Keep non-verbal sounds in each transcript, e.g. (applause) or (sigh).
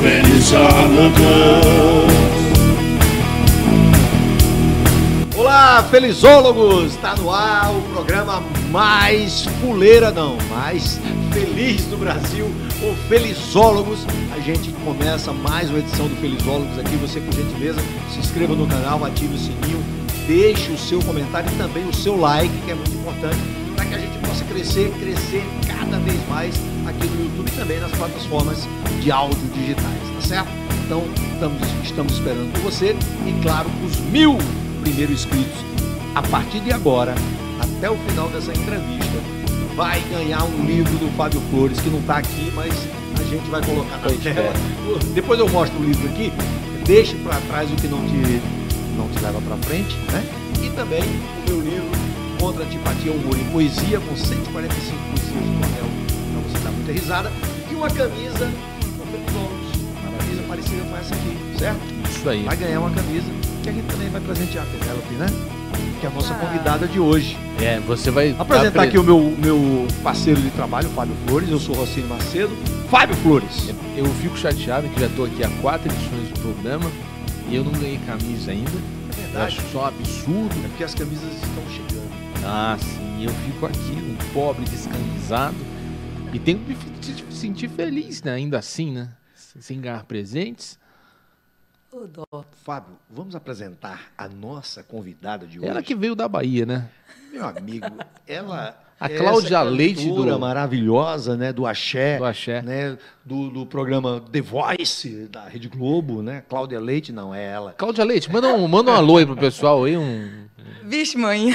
when it's all Olá, felizólogos! Está no ar o programa mais fuleira, não, mais feliz do Brasil, o Felizólogos. A gente começa mais uma edição do Felizólogos aqui. Você, por gentileza, se inscreva no canal, ative o sininho, deixe o seu comentário e também o seu like, que é muito importante, para que a gente possa crescer, crescer cada vez mais aqui no YouTube e também nas plataformas de áudio digitais, tá certo? Então, estamos, estamos esperando por você e, claro, os mil primeiros inscritos. A partir de agora, até o final dessa entrevista, vai ganhar um livro do Fábio Flores, que não está aqui, mas a gente vai colocar na é. tela. Depois eu mostro o livro aqui. Deixe para trás o que não te, não te leva para frente, né? E também o meu livro Contra a Antipatia, Humor e Poesia, com 145 poesias risada. e uma camisa uma camisa parecida com essa aqui, certo? Isso aí. Vai ganhar uma camisa que a gente também vai presentear a Penélope, né? Que é a nossa ah. convidada de hoje. É, você vai. Apresentar pre... aqui o meu, meu parceiro de trabalho, Fábio Flores. Eu sou Rocinho Macedo. Fábio Flores! Eu fico chateado que já estou aqui há quatro edições do programa e eu não ganhei camisa ainda. É verdade. Eu acho só um absurdo. É porque as camisas estão chegando. Ah, sim. Eu fico aqui, um pobre descamisado e tem que se sentir feliz, né? Ainda assim, né? Sem ganhar presentes. Fábio, vamos apresentar a nossa convidada de hoje. Ela que veio da Bahia, né? Meu amigo, ela a Cláudia Leite do maravilhosa, né, do Axé, do Axé, né, do, do, programa The Voice da Rede Globo, né? Cláudia Leite não é ela. Cláudia Leite, manda um, manda um alô aí pro pessoal aí um Vixe, mãe.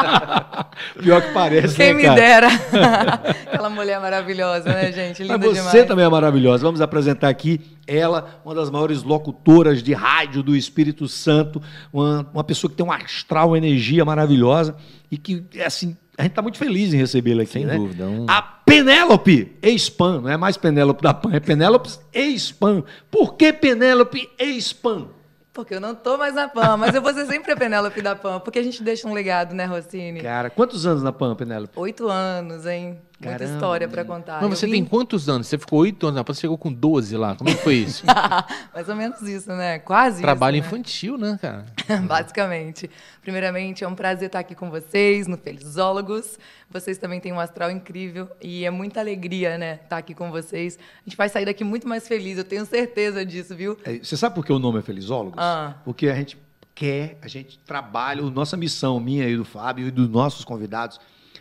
(laughs) Pior que parece, Quem né, me dera. (laughs) Aquela mulher maravilhosa, né, gente? Linda Mas você demais. também é maravilhosa. Vamos apresentar aqui ela, uma das maiores locutoras de rádio do Espírito Santo, uma, uma pessoa que tem um astral, uma energia maravilhosa e que, assim, a gente está muito feliz em recebê-la aqui. Sem né? dúvida. Um... A Penélope ex-PAN, não é mais Penélope da PAN, é Penélope ex-PAN. Por que Penélope ex-PAN? Porque eu não tô mais na PAN, mas eu vou ser sempre a Penélope da PAN, porque a gente deixa um legado, né, Rossini? Cara, quantos anos na PAN, Penélope? Oito anos, hein? Caramba. Muita história para contar. Mas você vim... tem quantos anos? Você ficou oito anos, você chegou com 12 lá. Como é foi isso? (laughs) Mais ou menos isso, né? Quase Trabalho isso, né? infantil, né, né cara? (laughs) Basicamente. Primeiramente, é um prazer estar aqui com vocês no Felizólogos. Vocês também têm um astral incrível e é muita alegria, né, estar aqui com vocês. A gente vai sair daqui muito mais feliz, eu tenho certeza disso, viu? É, você sabe por que o nome é Felizólogos? Ah. Porque a gente quer, a gente trabalha, nossa missão, minha e do Fábio e dos nossos convidados,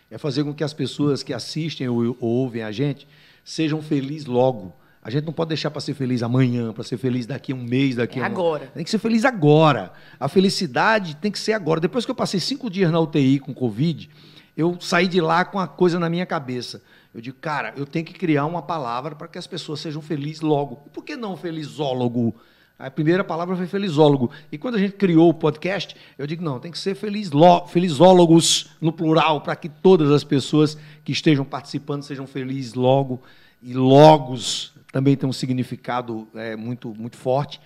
é fazer com que as pessoas que assistem ou, ou ouvem a gente sejam felizes logo. A gente não pode deixar para ser feliz amanhã, para ser feliz daqui a um mês, daqui é a um... agora. Tem que ser feliz agora. A felicidade tem que ser agora. Depois que eu passei cinco dias na UTI com Covid, eu saí de lá com a coisa na minha cabeça. Eu digo, cara, eu tenho que criar uma palavra para que as pessoas sejam felizes logo. Por que não felizólogo? A primeira palavra foi felizólogo. E quando a gente criou o podcast, eu digo, não, tem que ser felizlo, felizólogos no plural, para que todas as pessoas que estejam participando sejam felizes logo. E logos também tem um significado é, muito, muito forte.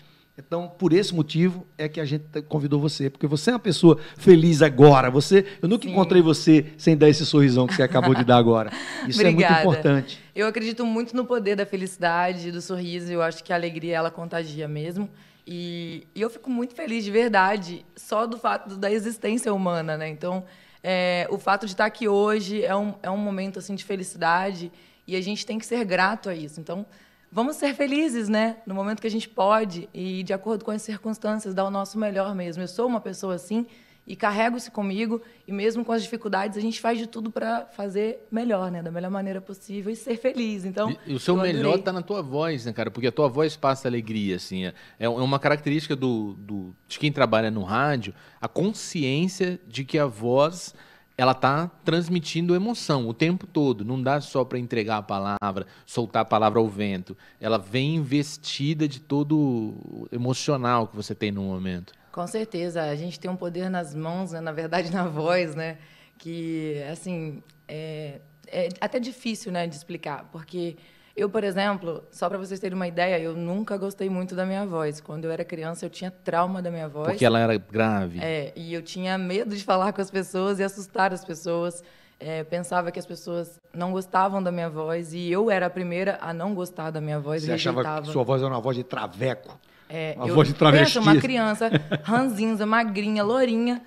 Então, por esse motivo é que a gente convidou você, porque você é uma pessoa feliz agora. Você, eu nunca Sim. encontrei você sem dar esse sorrisão que você acabou de dar agora. (laughs) Isso é muito importante. Eu acredito muito no poder da felicidade, do sorriso. Eu acho que a alegria ela contagia mesmo. E, e eu fico muito feliz de verdade só do fato da existência humana, né? Então, é, o fato de estar aqui hoje é um, é um momento assim de felicidade e a gente tem que ser grato a isso. Então, vamos ser felizes, né? No momento que a gente pode e de acordo com as circunstâncias, dar o nosso melhor mesmo. Eu sou uma pessoa assim e carrego isso comigo e mesmo com as dificuldades a gente faz de tudo para fazer melhor, né? Da melhor maneira possível e ser feliz. Então, e, e o seu melhor está na tua voz, né, cara? Porque a tua voz passa alegria, assim. É, é, é uma característica do, do, de quem trabalha no rádio, a consciência de que a voz ela está transmitindo emoção o tempo todo. Não dá só para entregar a palavra, soltar a palavra ao vento. Ela vem investida de todo o emocional que você tem no momento. Com certeza, a gente tem um poder nas mãos, né? na verdade na voz, né? Que assim é, é até difícil, né, de explicar, porque eu, por exemplo, só para vocês terem uma ideia, eu nunca gostei muito da minha voz. Quando eu era criança, eu tinha trauma da minha voz. Porque ela era grave. É, e eu tinha medo de falar com as pessoas e assustar as pessoas. É, pensava que as pessoas não gostavam da minha voz e eu era a primeira a não gostar da minha voz. Você rejeitava. achava que sua voz era uma voz de traveco? É, uma eu voz de travesti. Penso uma criança ranzinza, magrinha, lourinha,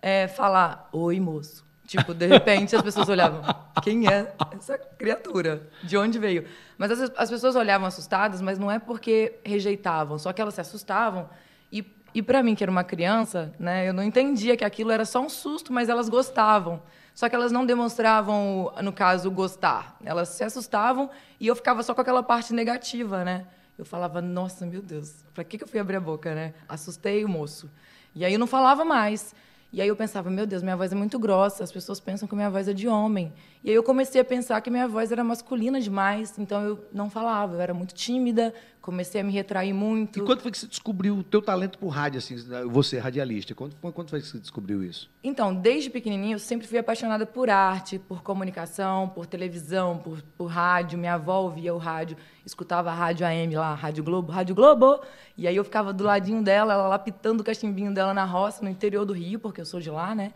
é, falar oi moço. Tipo, de repente as pessoas olhavam: quem é essa criatura? De onde veio? Mas as, as pessoas olhavam assustadas, mas não é porque rejeitavam, só que elas se assustavam. E, e para mim, que era uma criança, né, eu não entendia que aquilo era só um susto, mas elas gostavam. Só que elas não demonstravam, no caso, gostar. Elas se assustavam e eu ficava só com aquela parte negativa, né? Eu falava, nossa, meu Deus, para que, que eu fui abrir a boca, né? Assustei o moço. E aí eu não falava mais. E aí eu pensava, meu Deus, minha voz é muito grossa, as pessoas pensam que minha voz é de homem. E aí eu comecei a pensar que minha voz era masculina demais, então eu não falava, eu era muito tímida, comecei a me retrair muito. E quando foi que você descobriu o teu talento por rádio, assim, você é radialista? Quando, quando foi que você descobriu isso? Então, desde pequenininho eu sempre fui apaixonada por arte, por comunicação, por televisão, por, por rádio. Minha avó ouvia o rádio, escutava a rádio AM lá, Rádio Globo, Rádio Globo. E aí eu ficava do ladinho dela, ela lá pitando o cachimbinho dela na roça, no interior do Rio, porque eu sou de lá, né?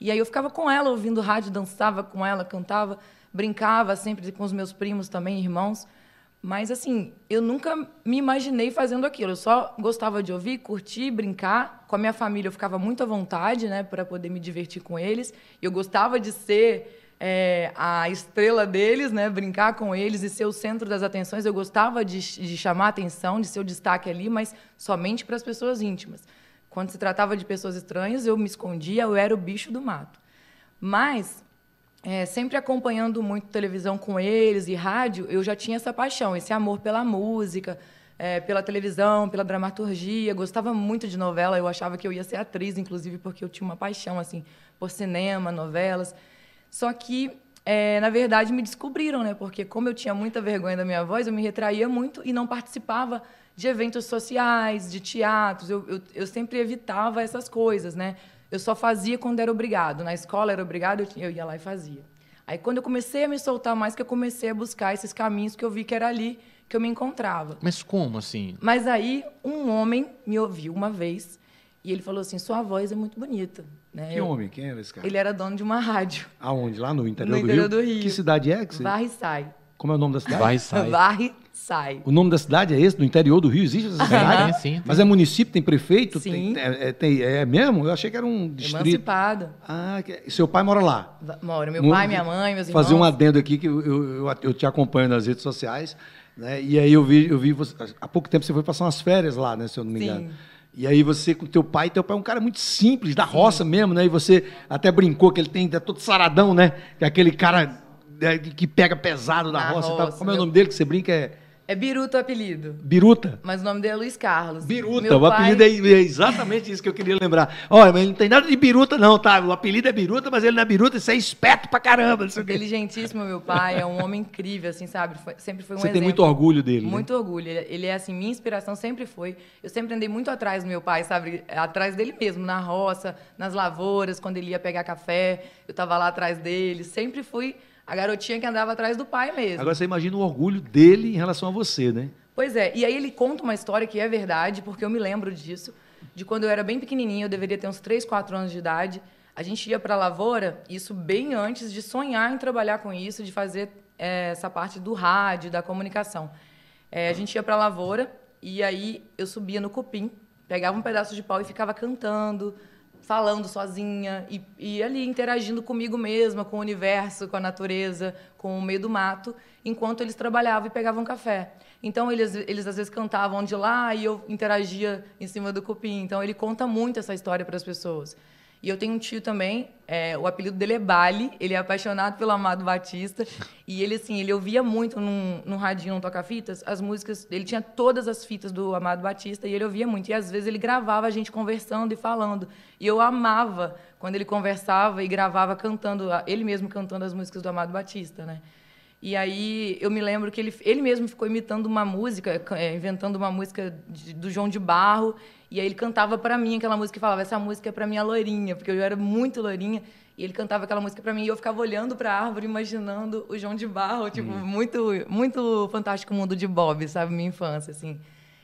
E aí eu ficava com ela, ouvindo rádio, dançava com ela, cantava, brincava sempre com os meus primos também, irmãos. Mas assim, eu nunca me imaginei fazendo aquilo. Eu só gostava de ouvir, curtir, brincar. Com a minha família eu ficava muito à vontade, né, para poder me divertir com eles. Eu gostava de ser é, a estrela deles, né, brincar com eles e ser o centro das atenções. Eu gostava de, de chamar atenção, de ser o destaque ali, mas somente para as pessoas íntimas. Quando se tratava de pessoas estranhas, eu me escondia, eu era o bicho do mato. Mas, é, sempre acompanhando muito televisão com eles e rádio, eu já tinha essa paixão, esse amor pela música, é, pela televisão, pela dramaturgia. Gostava muito de novela, eu achava que eu ia ser atriz, inclusive, porque eu tinha uma paixão assim por cinema, novelas. Só que é, na verdade, me descobriram, né? Porque como eu tinha muita vergonha da minha voz, eu me retraía muito e não participava de eventos sociais, de teatros. Eu, eu, eu, sempre evitava essas coisas, né? Eu só fazia quando era obrigado. Na escola era obrigado, eu, eu ia lá e fazia. Aí quando eu comecei a me soltar mais, que eu comecei a buscar esses caminhos que eu vi que era ali que eu me encontrava. Mas como assim? Mas aí um homem me ouviu uma vez e ele falou assim: sua voz é muito bonita. Né? Que eu, homem? Quem era esse cara? Ele era dono de uma rádio. Aonde? Lá no interior, no do, interior Rio? do Rio? Que cidade é? Que você... Varre Sai. Como é o nome da cidade? Barre Sai. Barre sai. O nome da cidade é esse? do interior do Rio existe essa cidade? Sim, sim, Mas é município, tem prefeito? Sim. É, é, tem, é, é mesmo? Eu achei que era um distrito. Emancipado. Ah, é. seu pai mora lá? Mora. Meu no, pai, minha mãe, meus irmãos. Fazer um adendo aqui, que eu, eu, eu, te acompanho nas redes sociais, né? E aí eu vi, eu vi você, há pouco tempo você foi passar umas férias lá, né, se eu não me engano. Sim. E aí você com teu pai, teu pai é um cara muito simples, da roça Sim. mesmo, né? E você até brincou que ele tem é todo saradão, né? Que é aquele cara né, que pega pesado da roça, roça, e tal. Como é o nome dele que você brinca? É é Biruta o apelido. Biruta? Mas o nome dele é Luiz Carlos. Biruta, Meu o pai... apelido é, é exatamente isso que eu queria lembrar. Olha, mas não tem nada de biruta, não, tá? O apelido é biruta, mas ele não é biruta, isso é esperto pra caramba. Não sei Inteligentíssimo, meu pai, é um homem incrível, assim, sabe? Foi, sempre foi um Você exemplo. tem muito orgulho dele. Né? Muito né? orgulho. Ele, ele é, assim, minha inspiração sempre foi. Eu sempre andei muito atrás do meu pai, sabe? Atrás dele mesmo, na roça, nas lavouras, quando ele ia pegar café, eu tava lá atrás dele. Sempre fui a garotinha que andava atrás do pai mesmo. Agora você imagina o orgulho dele em relação a você, né? Pois é. E aí ele conta uma história que é verdade, porque eu me lembro disso, de quando eu era bem pequenininha, eu deveria ter uns 3, 4 anos de idade. A gente ia para a lavoura, isso bem antes de sonhar em trabalhar com isso, de fazer é, essa parte do rádio, da comunicação. É, a gente ia para a lavoura e aí eu subia no cupim, pegava um pedaço de pau e ficava cantando, falando sozinha e, e, ali interagindo comigo mesma, com o universo, com a natureza, com o meio do mato, enquanto eles trabalhavam e pegavam café. Então eles, eles às vezes cantavam de lá e eu interagia em cima do cupim. Então ele conta muito essa história para as pessoas. E eu tenho um tio também, é, o apelido dele é Bali, ele é apaixonado pelo Amado Batista. E ele, assim, ele ouvia muito num, num radinho, num toca-fitas, as músicas. Ele tinha todas as fitas do Amado Batista e ele ouvia muito. E às vezes ele gravava a gente conversando e falando. E eu amava quando ele conversava e gravava cantando, ele mesmo cantando as músicas do Amado Batista, né? E aí eu me lembro que ele, ele mesmo ficou imitando uma música, é, inventando uma música de, do João de Barro. E aí ele cantava para mim aquela música e falava: essa música é para minha loirinha, porque eu era muito loirinha. E ele cantava aquela música para mim e eu ficava olhando para a árvore, imaginando o João de Barro, tipo, hum. muito, muito fantástico mundo de Bob, sabe? Minha infância, assim.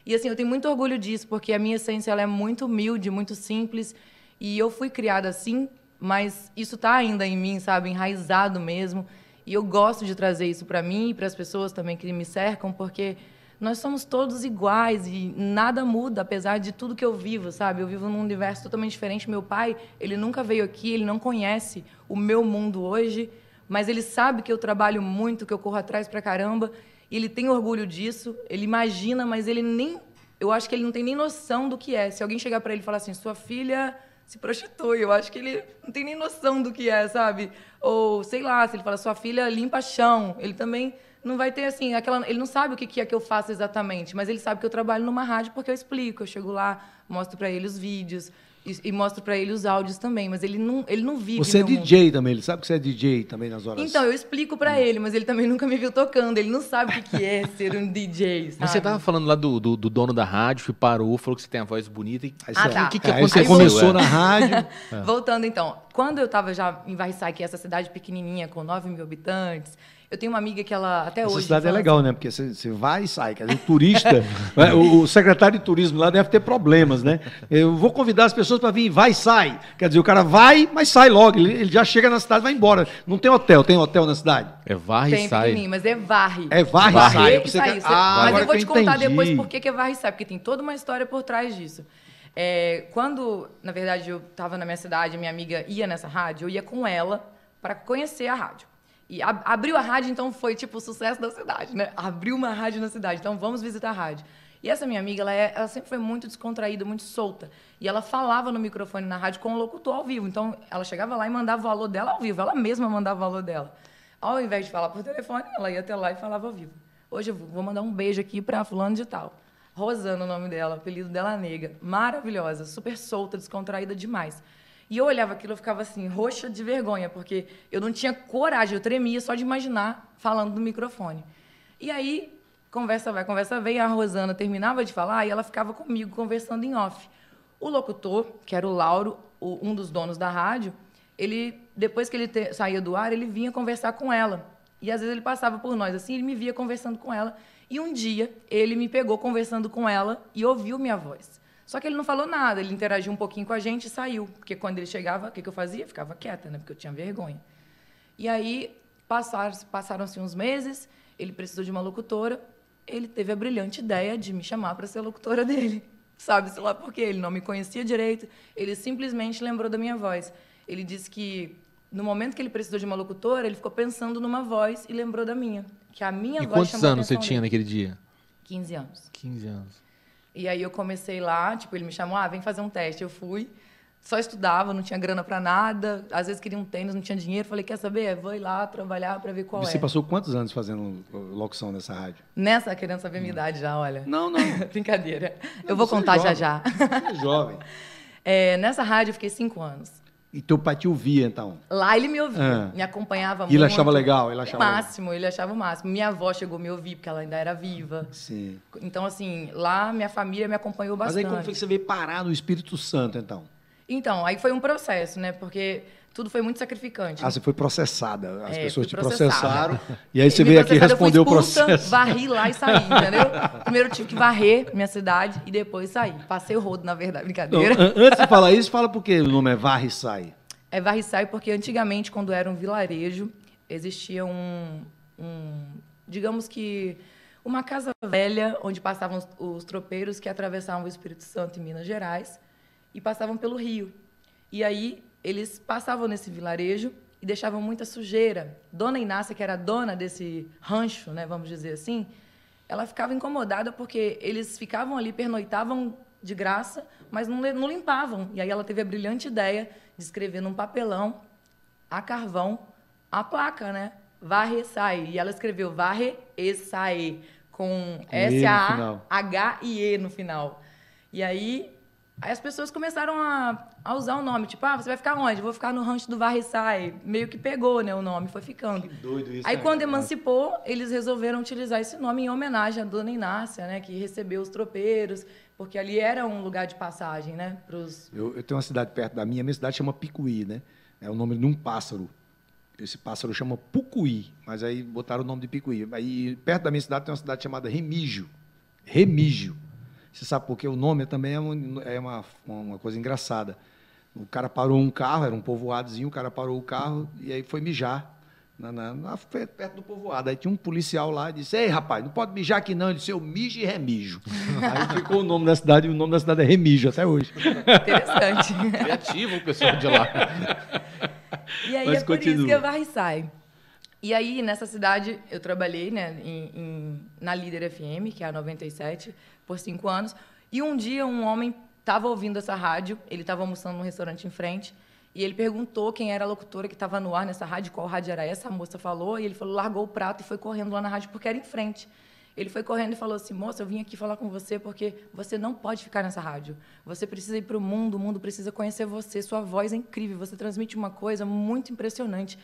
E assim, eu tenho muito orgulho disso, porque a minha essência ela é muito humilde, muito simples. E eu fui criada assim, mas isso tá ainda em mim, sabe? Enraizado mesmo. E eu gosto de trazer isso para mim e para as pessoas também que me cercam, porque nós somos todos iguais e nada muda, apesar de tudo que eu vivo, sabe? Eu vivo num universo totalmente diferente. Meu pai, ele nunca veio aqui, ele não conhece o meu mundo hoje, mas ele sabe que eu trabalho muito, que eu corro atrás pra caramba. E ele tem orgulho disso, ele imagina, mas ele nem. Eu acho que ele não tem nem noção do que é. Se alguém chegar para ele e falar assim, sua filha se prostitui, eu acho que ele não tem nem noção do que é, sabe? Ou sei lá, se ele fala, sua filha limpa chão, ele também não vai ter assim, aquela, ele não sabe o que é que eu faço exatamente, mas ele sabe que eu trabalho numa rádio porque eu explico, eu chego lá, mostro para ele os vídeos e, e mostro para ele os áudios também, mas ele não, ele não vive. Você é DJ mundo. também, ele sabe que você é DJ também nas horas. Então eu explico para hum. ele, mas ele também nunca me viu tocando, ele não sabe o que, que é (laughs) ser um DJ. Sabe? Você tava falando lá do, do, do, dono da rádio, que parou, falou que você tem a voz bonita e ah, tá. o que, é. que aconteceu? Aí você começou na é. rádio. (laughs) Voltando então, quando eu tava já em Varriçá, que é essa cidade pequenininha com 9 mil habitantes eu tenho uma amiga que ela até Essa hoje. Essa cidade é legal, assim, né? Porque você vai e sai. Dizer, o turista, (laughs) né? o, o, secretário de turismo lá deve ter problemas, né? Eu vou convidar as pessoas para vir, vai e sai. Quer dizer, o cara vai, mas sai logo. Ele, ele já chega na cidade vai embora. Não tem hotel, tem hotel na cidade? É varre tem, e sai. Tem, mas é varre. É varre, varre e sai. você... É- ah, mas eu vou te contar entendi. depois por que é varre e sai, porque tem toda uma história por trás disso. É, quando, na verdade, eu estava na minha cidade, minha amiga ia nessa rádio, eu ia com ela para conhecer a rádio. E ab abriu a rádio, então foi tipo o sucesso da cidade, né? Abriu uma rádio na cidade, então vamos visitar a rádio. E essa minha amiga, ela, é, ela sempre foi muito descontraída, muito solta. E ela falava no microfone na rádio com o locutor ao vivo. Então ela chegava lá e mandava o alô dela ao vivo, ela mesma mandava o alô dela. Ao invés de falar por telefone, ela ia até lá e falava ao vivo. Hoje eu vou mandar um beijo aqui para fulano de tal. Rosana, o nome dela, o apelido dela é Nega. Maravilhosa, super solta, descontraída demais. E eu olhava aquilo e ficava assim, roxa de vergonha, porque eu não tinha coragem, eu tremia só de imaginar falando no microfone. E aí, conversa vai, conversa vem, a Rosana terminava de falar e ela ficava comigo conversando em off. O locutor, que era o Lauro, o, um dos donos da rádio, ele, depois que ele te, saía do ar, ele vinha conversar com ela. E às vezes ele passava por nós assim, ele me via conversando com ela. E um dia ele me pegou conversando com ela e ouviu minha voz. Só que ele não falou nada, ele interagiu um pouquinho com a gente e saiu. Porque quando ele chegava, o que, que eu fazia? Ficava quieta, né? Porque eu tinha vergonha. E aí passaram-se passaram uns meses, ele precisou de uma locutora, ele teve a brilhante ideia de me chamar para ser locutora (laughs) dele. Sabe, sei lá por quê, ele não me conhecia direito, ele simplesmente lembrou da minha voz. Ele disse que no momento que ele precisou de uma locutora, ele ficou pensando numa voz e lembrou da minha, que a minha e voz chamou quantos anos você dele. tinha naquele dia? 15 anos. 15 anos. E aí eu comecei lá, tipo, ele me chamou, ah, vem fazer um teste. Eu fui, só estudava, não tinha grana para nada. Às vezes queria um tênis, não tinha dinheiro. Falei, quer saber? Vou ir lá trabalhar para ver qual Você é. Você passou quantos anos fazendo locução nessa rádio? Nessa, querendo saber a minha hum. idade já, olha. Não, não. (laughs) Brincadeira. Não, eu vou é contar é já já. Você é jovem. (laughs) É, nessa rádio eu fiquei cinco anos. E teu pai te ouvia, então? Lá ele me ouvia, ah. me acompanhava e muito. E ele achava legal? Ele achava o máximo, legal. ele achava o máximo. Minha avó chegou a me ouvir, porque ela ainda era viva. Sim. Então, assim, lá minha família me acompanhou bastante. Mas aí como foi que você veio parar no Espírito Santo, então? Então, aí foi um processo, né? Porque tudo foi muito sacrificante. Ah, né? você foi processada. As é, pessoas te processaram. E aí você veio aqui responder o processo. Varri lá e saí, entendeu? Primeiro tive que varrer minha cidade e depois sair. Passei o rodo, na verdade, brincadeira. antes de falar isso, fala por que o nome é varre e sai. É varre e sai porque antigamente, quando era um vilarejo, existia um, um digamos que uma casa velha onde passavam os, os tropeiros que atravessavam o Espírito Santo e Minas Gerais e passavam pelo rio. E aí eles passavam nesse vilarejo e deixavam muita sujeira. Dona Inácia, que era dona desse rancho, né, vamos dizer assim, ela ficava incomodada porque eles ficavam ali, pernoitavam de graça, mas não, não limpavam. E aí ela teve a brilhante ideia de escrever num papelão, a carvão, a placa, né? Varre sai. E ela escreveu varre e sai, com S-A-H-I-E no final. E aí Aí as pessoas começaram a, a, usar o nome, tipo, ah, você vai ficar onde? Vou ficar no rancho do Varriçai. Meio que pegou, né, o nome, foi ficando. Que doido isso. Aí Aí né, quando emancipou, eles resolveram utilizar esse nome em homenagem à dona Inácia, né, que recebeu os tropeiros, porque ali era um lugar de passagem, né, pros... Eu, eu tenho uma cidade perto da minha, minha cidade chama Picuí, né, é o nome de um pássaro. Esse pássaro chama Pucuí, mas aí botaram o nome de Picuí. Aí perto da minha cidade tem uma cidade chamada Remígio. Remígio. Você sabe porque o nome também é, uma, é uma, uma coisa engraçada. O cara parou um carro, era um povoadozinho, o cara parou o carro e aí foi mijar na, na, na, perto do povoado. Aí tinha um policial lá e disse: Ei, rapaz, não pode mijar aqui não. Ele disse: Eu mijo e remijo. (laughs) Aí ficou o nome da cidade e o nome da cidade é Remijo até hoje. Interessante. (laughs) Criativo o pessoal de lá. E aí Mas é continua. por isso que eu varre e sai. E aí, nessa cidade, eu trabalhei né, em, em, na Líder FM, que é a 97, por cinco anos. E um dia um homem estava ouvindo essa rádio, ele estava almoçando num restaurante em frente, e ele perguntou quem era a locutora que estava no ar nessa rádio, qual rádio era essa, a moça falou, e ele falou, largou o prato e foi correndo lá na rádio, porque era em frente. Ele foi correndo e falou assim: Moça, eu vim aqui falar com você porque você não pode ficar nessa rádio. Você precisa ir para o mundo, o mundo precisa conhecer você. Sua voz é incrível, você transmite uma coisa muito impressionante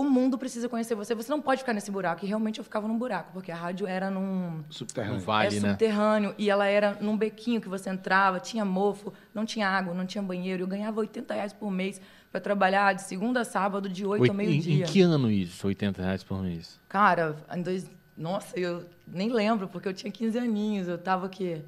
o mundo precisa conhecer você. Você não pode ficar nesse buraco. E realmente eu ficava num buraco, porque a rádio era num. Subterrâneo. Um vale, é, né? subterrâneo. E ela era num bequinho que você entrava, tinha mofo, não tinha água, não tinha banheiro. Eu ganhava 80 reais por mês para trabalhar de segunda a sábado, de 8 Oito, ao meio-dia. Em, que ano isso, 80 reais por mês? Cara, em dois. Nossa, eu nem lembro, porque eu tinha 15 aninhos. Eu tava aqui.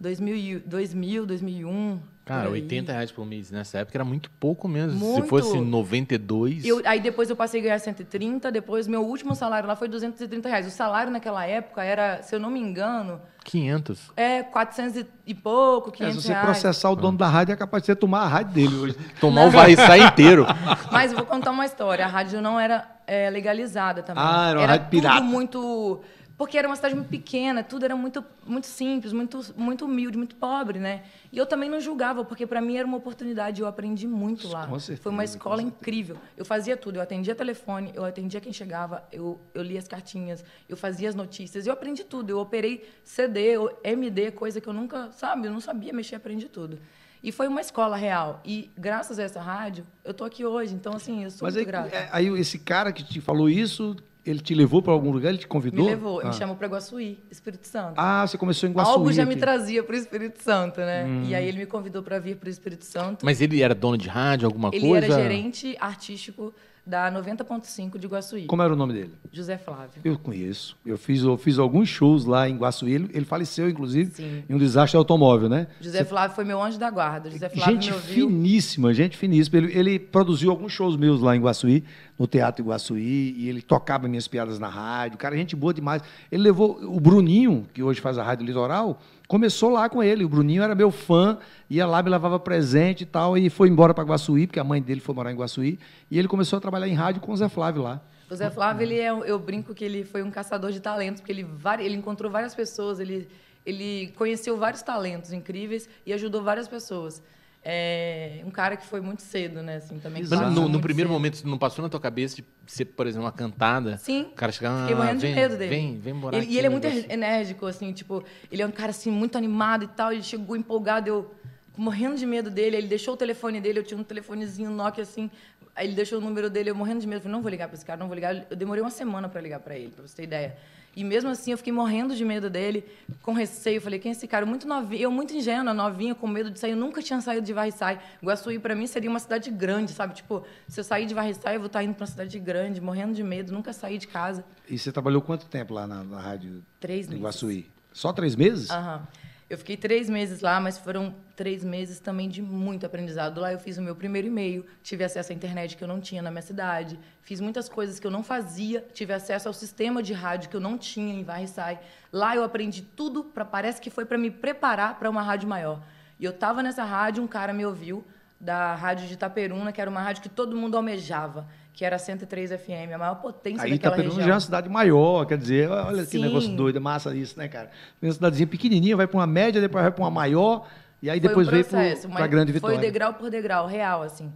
2000, 2000 2001. Cara, 80 reais por mês nessa época era muito pouco mesmo. Muito. Se fosse 92. Eu, aí depois eu passei a ganhar 130, depois meu último salário lá foi 230 reais. O salário naquela época era, se eu não me engano. 500. É, 400 e pouco, 500 é, se você reais. processar o dono da rádio, é capaz de você tomar a rádio dele hoje. (laughs) tomar não. o vai sair inteiro. (laughs) Mas vou contar uma história. A rádio não era é, legalizada também. Ah, era uma era rádio pirata. muito porque era uma cidade muito pequena, tudo era muito, muito simples, muito, muito humilde, muito pobre, né? E eu também não julgava, porque para mim era uma oportunidade, eu aprendi muito lá. Com certeza, Foi uma escola incrível. Eu fazia tudo, eu atendia telefone, eu atendia quem chegava, eu, eu lia as cartinhas, eu fazia as notícias, eu aprendi tudo. Eu operei CD, MD, coisa que eu nunca, sabe, eu não sabia mexer, aprendi tudo. E foi uma escola real. E graças a essa rádio, eu tô aqui hoje. Então, assim, eu sou Mas muito aí, grata. É, aí esse cara que te falou isso, ele te levou para algum lugar? Ele te convidou? Me levou, ah. me chamou para Iguaçuí, Espírito Santo. Ah, você começou em Iguaçuí. Algo já aqui. me trazia para o Espírito Santo, né? Hum. E aí ele me convidou para vir para o Espírito Santo. Mas ele era dono de rádio, alguma ele coisa? Ele era gerente artístico da 90.5 de Guaçuí. Como era o nome dele? José Flávio. Eu conheço. Eu fiz, eu fiz alguns shows lá em Guaçuí. Ele, faleceu, inclusive, Sim. em um desastre automóvel, né? José Você... Flávio foi meu anjo da guarda. José Flávio gente finíssima, gente finíssima. Ele, ele produziu alguns shows meus lá em Guaçuí, no Teatro Iguaçuí, e ele tocava minhas piadas na rádio. Cara, gente boa demais. Ele levou o Bruninho, que hoje faz a Rádio Litoral, começou lá com ele. O Bruninho era meu fã, ia lá, me levava presente e tal, e foi embora para Guaçuí, porque a mãe dele foi morar em Guaçuí, e ele começou a trabalhar em rádio com o Zé Flávio lá. O Zé Flávio, ele é, eu brinco que ele foi um caçador de talentos, porque ele, ele encontrou várias pessoas, ele, ele conheceu vários talentos incríveis e ajudou várias pessoas. É, um cara que foi muito cedo, né? Assim, também Mas no, no primeiro cedo. momento, não passou na tua cabeça de ser, por exemplo, uma cantada? Sim. O cara chegar na. Fiquei morrendo ah, vem, de medo dele. Vem, vem morar ele, aqui. E ele é muito negócio. enérgico, assim, tipo, ele é um cara assim, muito animado e tal. Ele chegou empolgado, eu morrendo de medo dele. Ele deixou o telefone dele, eu tinha um telefonezinho Nokia assim. Aí ele deixou o número dele, eu morrendo de medo. Eu falei, não vou ligar pra esse cara, não vou ligar. Eu demorei uma semana para ligar para ele, pra você ter ideia. E mesmo assim, eu fiquei morrendo de medo dele, com receio. Falei, quem é esse cara? Muito novinho, eu muito ingênua, novinha, com medo de sair. Eu nunca tinha saído de Varriçai. Guaçuí, para mim, seria uma cidade grande, sabe? Tipo, se eu sair de Varriçai, eu vou estar tá indo para uma cidade grande, morrendo de medo, nunca saí de casa. E você trabalhou quanto tempo lá na, na rádio? Três meses. Guaçuí. Só três meses? Aham. Uhum. Eu fiquei três meses lá, mas foram três meses também de muito aprendizado. Lá eu fiz o meu primeiro e-mail, tive acesso à internet que eu não tinha na minha cidade, fiz muitas coisas que eu não fazia, tive acesso ao sistema de rádio que eu não tinha em Varriçai. Lá eu aprendi tudo, pra, parece que foi para me preparar para uma rádio maior. E eu estava nessa rádio, um cara me ouviu, da rádio de Itaperuna, que era uma rádio que todo mundo almejava que era 103 FM, a maior potência Aí, tá daquela Itaperuna região. já é uma cidade maior, quer dizer, olha Sim. que negócio doido, é massa isso, né, cara? Uma cidadezinha pequenininha, vai para uma média, depois vai para uma maior, e aí foi depois um veio para a grande vitória. Foi degrau por degrau, real, assim.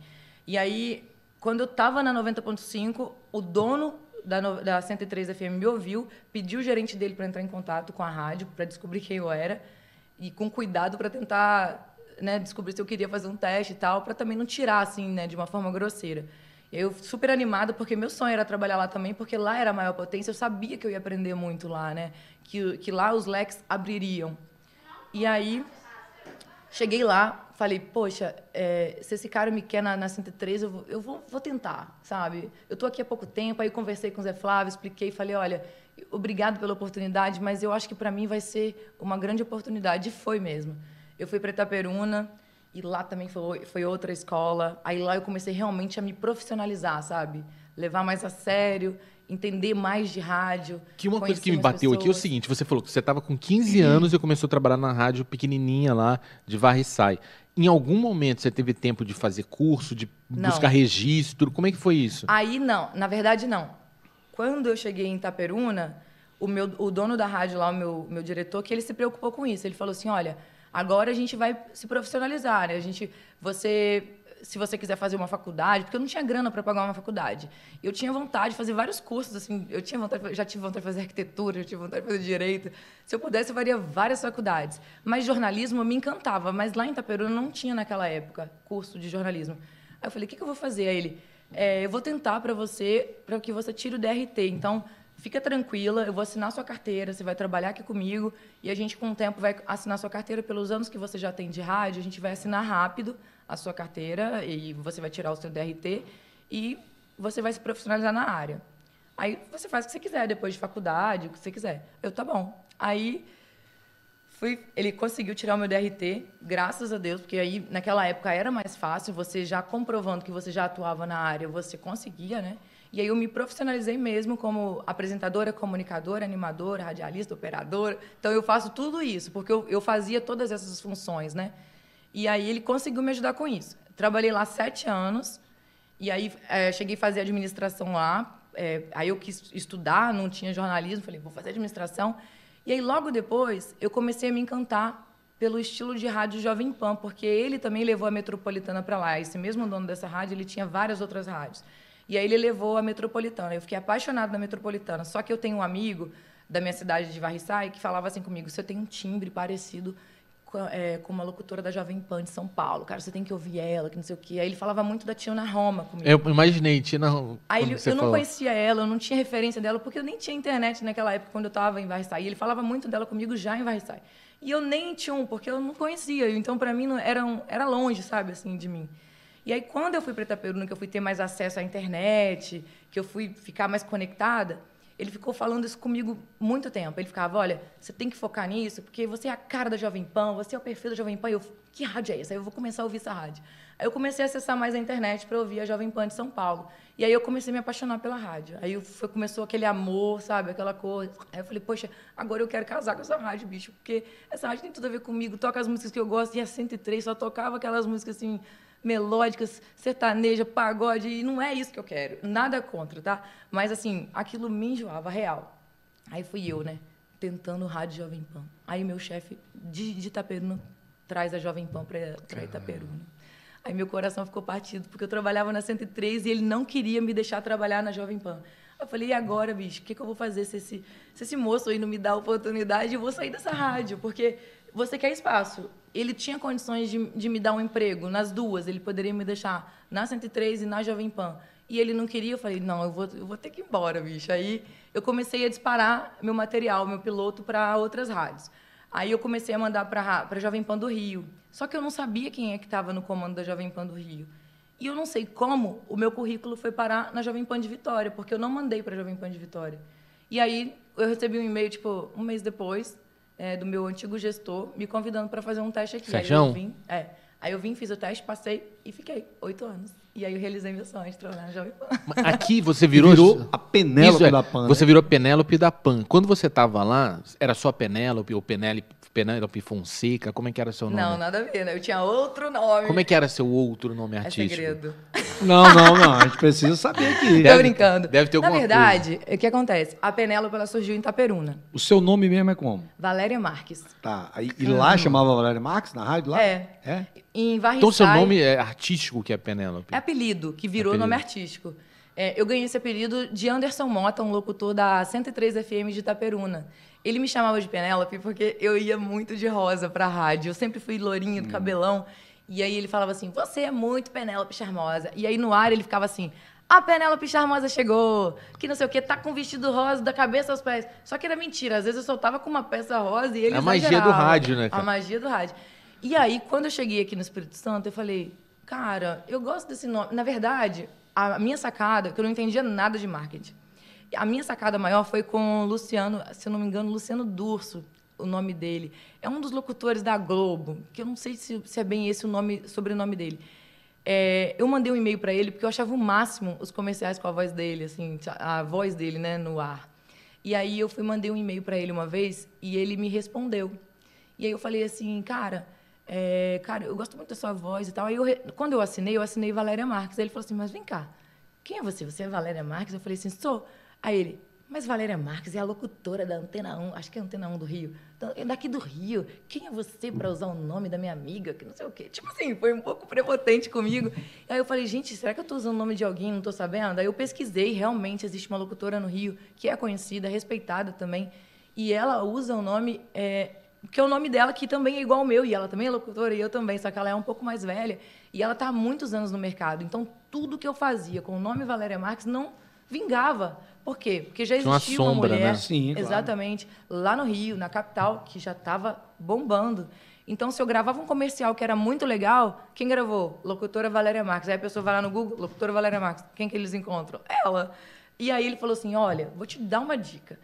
E aí, quando eu estava na 90.5, o dono da, da 103 FM me ouviu, pediu o gerente dele para entrar em contato com a rádio, para descobrir quem eu era, e com cuidado para tentar né, descobrir se eu queria fazer um teste e tal, para também não tirar, assim, né, de uma forma grosseira. Eu super animada, porque meu sonho era trabalhar lá também, porque lá era a maior potência, eu sabia que eu ia aprender muito lá, né? Que, que lá os leques abririam. E aí, cheguei lá, falei, poxa, é, se esse cara me quer na, na 103, eu, vou, eu vou, vou, tentar, sabe? Eu tô aqui há pouco tempo, aí conversei com o Zé Flávio, expliquei, falei, olha, obrigado pela oportunidade, mas eu acho que para mim vai ser uma grande oportunidade. E foi mesmo. Eu fui para Itaperuna, e lá também foi, foi outra escola. Aí lá eu comecei realmente a me profissionalizar, sabe? Levar mais a sério, entender mais de rádio. Que uma coisa que me bateu pessoas. aqui é o seguinte: você falou que você estava com 15 uhum. anos e começou a trabalhar na rádio pequenininha lá, de varre e sai. Em algum momento você teve tempo de fazer curso, de não. buscar registro? Como é que foi isso? Aí não, na verdade não. Quando eu cheguei em Itaperuna, o, meu, o dono da rádio lá, o meu, meu diretor, que ele se preocupou com isso. Ele falou assim: olha, Agora a gente vai se profissionalizar, né? A gente, você, se você quiser fazer uma faculdade, porque eu não tinha grana para pagar uma faculdade. Eu tinha vontade de fazer vários cursos, assim, eu tinha vontade, já tive vontade de fazer arquitetura, já tive vontade de fazer direito. Se eu pudesse, eu faria várias faculdades. Mas jornalismo me encantava, mas lá em Itaperuna não tinha naquela época curso de jornalismo. Aí eu falei, o que, que eu vou fazer? Aí ele, é, eu vou tentar para você, para que você tire o DRT. Então, fica tranquila, eu vou assinar sua carteira, você vai trabalhar aqui comigo e a gente, com o tempo, vai assinar sua carteira pelos anos que você já tem de rádio, a gente vai assinar rápido a sua carteira e você vai tirar o seu DRT e você vai se profissionalizar na área. Aí você faz o que você quiser, depois de faculdade, o que você quiser. Eu, tá bom. Aí fui, ele conseguiu tirar o meu DRT, graças a Deus, porque aí naquela época era mais fácil, você já comprovando que você já atuava na área, você conseguia, né? E aí eu me profissionalizei mesmo como apresentadora, comunicadora, animadora, radialista, operadora. Então eu faço tudo isso, porque eu, eu fazia todas essas funções, né? E aí ele conseguiu me ajudar com isso. Trabalhei lá sete anos, e aí é, cheguei a fazer administração lá. É, aí eu quis estudar, não tinha jornalismo, falei, vou fazer administração. E aí logo depois eu comecei a me encantar pelo estilo de rádio Jovem Pan, porque ele também levou a Metropolitana para lá. Esse mesmo dono dessa rádio, ele tinha várias outras rádios. E aí ele levou a metropolitana. Eu fiquei apaixonada da metropolitana. Só que eu tenho um amigo da minha cidade de Varriçai que falava assim comigo: você tem um timbre parecido com, é, com, uma locutora da Jovem Pan de São Paulo, cara, você tem que ouvir ela, que não sei o quê. Aí ele falava muito da na Roma comigo. Eu imaginei, Tiana Roma. Aí ele, eu falou. não conhecia ela, eu não tinha referência dela, porque eu nem tinha internet naquela época quando eu estava em Varriçai. E ele falava muito dela comigo já em Varriçai. E eu nem tinha um, porque eu não conhecia. Então, para mim, não, era, um, era longe, sabe, assim, de mim. E aí, quando eu fui para Itaperuna, que eu fui ter mais acesso à internet, que eu fui ficar mais conectada, ele ficou falando isso comigo muito tempo. Ele ficava, olha, você tem que focar nisso, porque você é a cara da Jovem Pan, você é o perfil da Jovem Pan. E eu, que rádio é essa? Aí eu vou começar a ouvir essa rádio. Aí eu comecei a acessar mais a internet para ouvir a Jovem Pan de São Paulo. E aí eu comecei a me apaixonar pela rádio. Aí foi, começou aquele amor, sabe? Aquela coisa. Aí eu falei, poxa, agora eu quero casar com essa rádio, bicho, porque essa rádio tem tudo a ver comigo, toca as músicas que eu gosto. E a 103 só tocava aquelas músicas assim, melódicas, sertaneja, pagode, e não é isso que eu quero. Nada contra, tá? Mas assim, aquilo me enjoava real. Aí fui eu, né? Tentando rádio Jovem Pan. Aí meu chefe de, de Itaperuna traz a Jovem Pan para Itaperuna. Aí meu coração ficou partido, porque eu trabalhava na 103 e ele não queria me deixar trabalhar na Jovem Pan. Eu falei, e agora, bicho? O que, que eu vou fazer se esse, se esse moço aí não me dá a oportunidade? Eu vou sair dessa rádio, porque você quer espaço ele tinha condições de, de, me dar um emprego nas duas, ele poderia me deixar na 103 e na Jovem Pan. E ele não queria, eu falei, não, eu vou, eu vou ter que ir embora, bicho. Aí eu comecei a disparar meu material, meu piloto, para outras rádios. Aí eu comecei a mandar para a Jovem Pan do Rio. Só que eu não sabia quem é que estava no comando da Jovem Pan do Rio. E eu não sei como o meu currículo foi parar na Jovem Pan de Vitória, porque eu não mandei para a Jovem Pan de Vitória. E aí eu recebi um e-mail, tipo, um mês depois, é, do meu antigo gestor me convidando para fazer um teste aqui. Aí eu vim, é, aí eu vim, fiz o teste, passei e fiquei oito anos. E aí eu realizei meu sonho de trabalhar na Jovem Pan. Aqui (laughs) você virou, virou a Penélope é, da Pan. Né? Você né? virou a Penélope da Pan. Quando você estava lá, era só Penélope ou Penélope, Penélope Fonseca, como é que era seu nome? Não, nada a ver, né? Eu tinha outro nome. Como é que era seu outro nome é artístico? É segredo. (laughs) Não, não, não. A gente precisa saber aqui. Deve, Tô brincando. Deve ter alguma Na verdade, coisa. o que acontece? A Penélope, ela surgiu em Itaperuna. O seu nome mesmo é como? Valéria Marques. Tá. E, lá hum. chamava Valéria Marques, na rádio lá? É. É? Em Varriçai, Então seu nome é artístico que é Penélope? É apelido, que virou apelido. nome artístico. É, eu ganhei esse apelido de Anderson Mota, um locutor da 103 FM de Itaperuna. Ele me chamava de Penélope porque eu ia muito de rosa pra rádio. Eu sempre fui lourinha do hum. cabelão. E aí ele falava assim: Você é muito Penélope Charmosa. E aí no ar ele ficava assim: A Penélope Charmosa chegou, que não sei o que, tá com vestido rosa da cabeça aos pés. Só que era mentira, às vezes eu soltava com uma peça rosa e ele. É a magia do rádio, né? Cara? A magia do rádio. E aí, quando eu cheguei aqui no Espírito Santo, eu falei: Cara, eu gosto desse nome. Na verdade, a minha sacada, que eu não entendia nada de marketing a minha sacada maior foi com o Luciano, se eu não me engano, Luciano Durso, o nome dele. É um dos locutores da Globo, que eu não sei se, se é bem esse o nome, sobrenome dele. É, eu mandei um e-mail para ele porque eu achava o máximo os comerciais com a voz dele, assim, a voz dele, né, no ar. E aí eu fui mandei um e-mail para ele uma vez e ele me respondeu. E aí eu falei assim, cara, é, cara, eu gosto muito da sua voz e tal. Aí eu, quando eu assinei, eu assinei Valéria Marques. Aí ele falou assim, mas vem cá, quem é você? Você é Valéria Marques? Eu falei assim, sou. Aí ele, mas Valéria Marques é a locutora da Antena 1, acho que é a Antena 1 do Rio, então, é daqui do Rio, quem é você para usar o nome da minha amiga, que não sei o quê. Tipo assim, foi um pouco prepotente comigo. (laughs) Aí eu falei, gente, será que eu estou usando o nome de alguém, não estou sabendo? Aí eu pesquisei, realmente existe uma locutora no Rio, que é conhecida, respeitada também, e ela usa o nome, é, que é o nome dela, que também é igual ao meu, e ela também é locutora, e eu também, só que ela é um pouco mais velha, e ela está há muitos anos no mercado. Então, tudo que eu fazia com o nome Valéria Marques não vingava. Por quê? Porque já existia uma, sombra, uma né? mulher, né? Sim, exatamente, claro. lá no Rio, na capital, que já estava bombando. Então, se eu gravava um comercial que era muito legal, quem gravou? Locutora Valéria Marques. Aí a pessoa vai lá no Google, locutora Valéria Marques. Quem que eles encontram? Ela. E aí ele falou assim: olha, vou te dar uma dica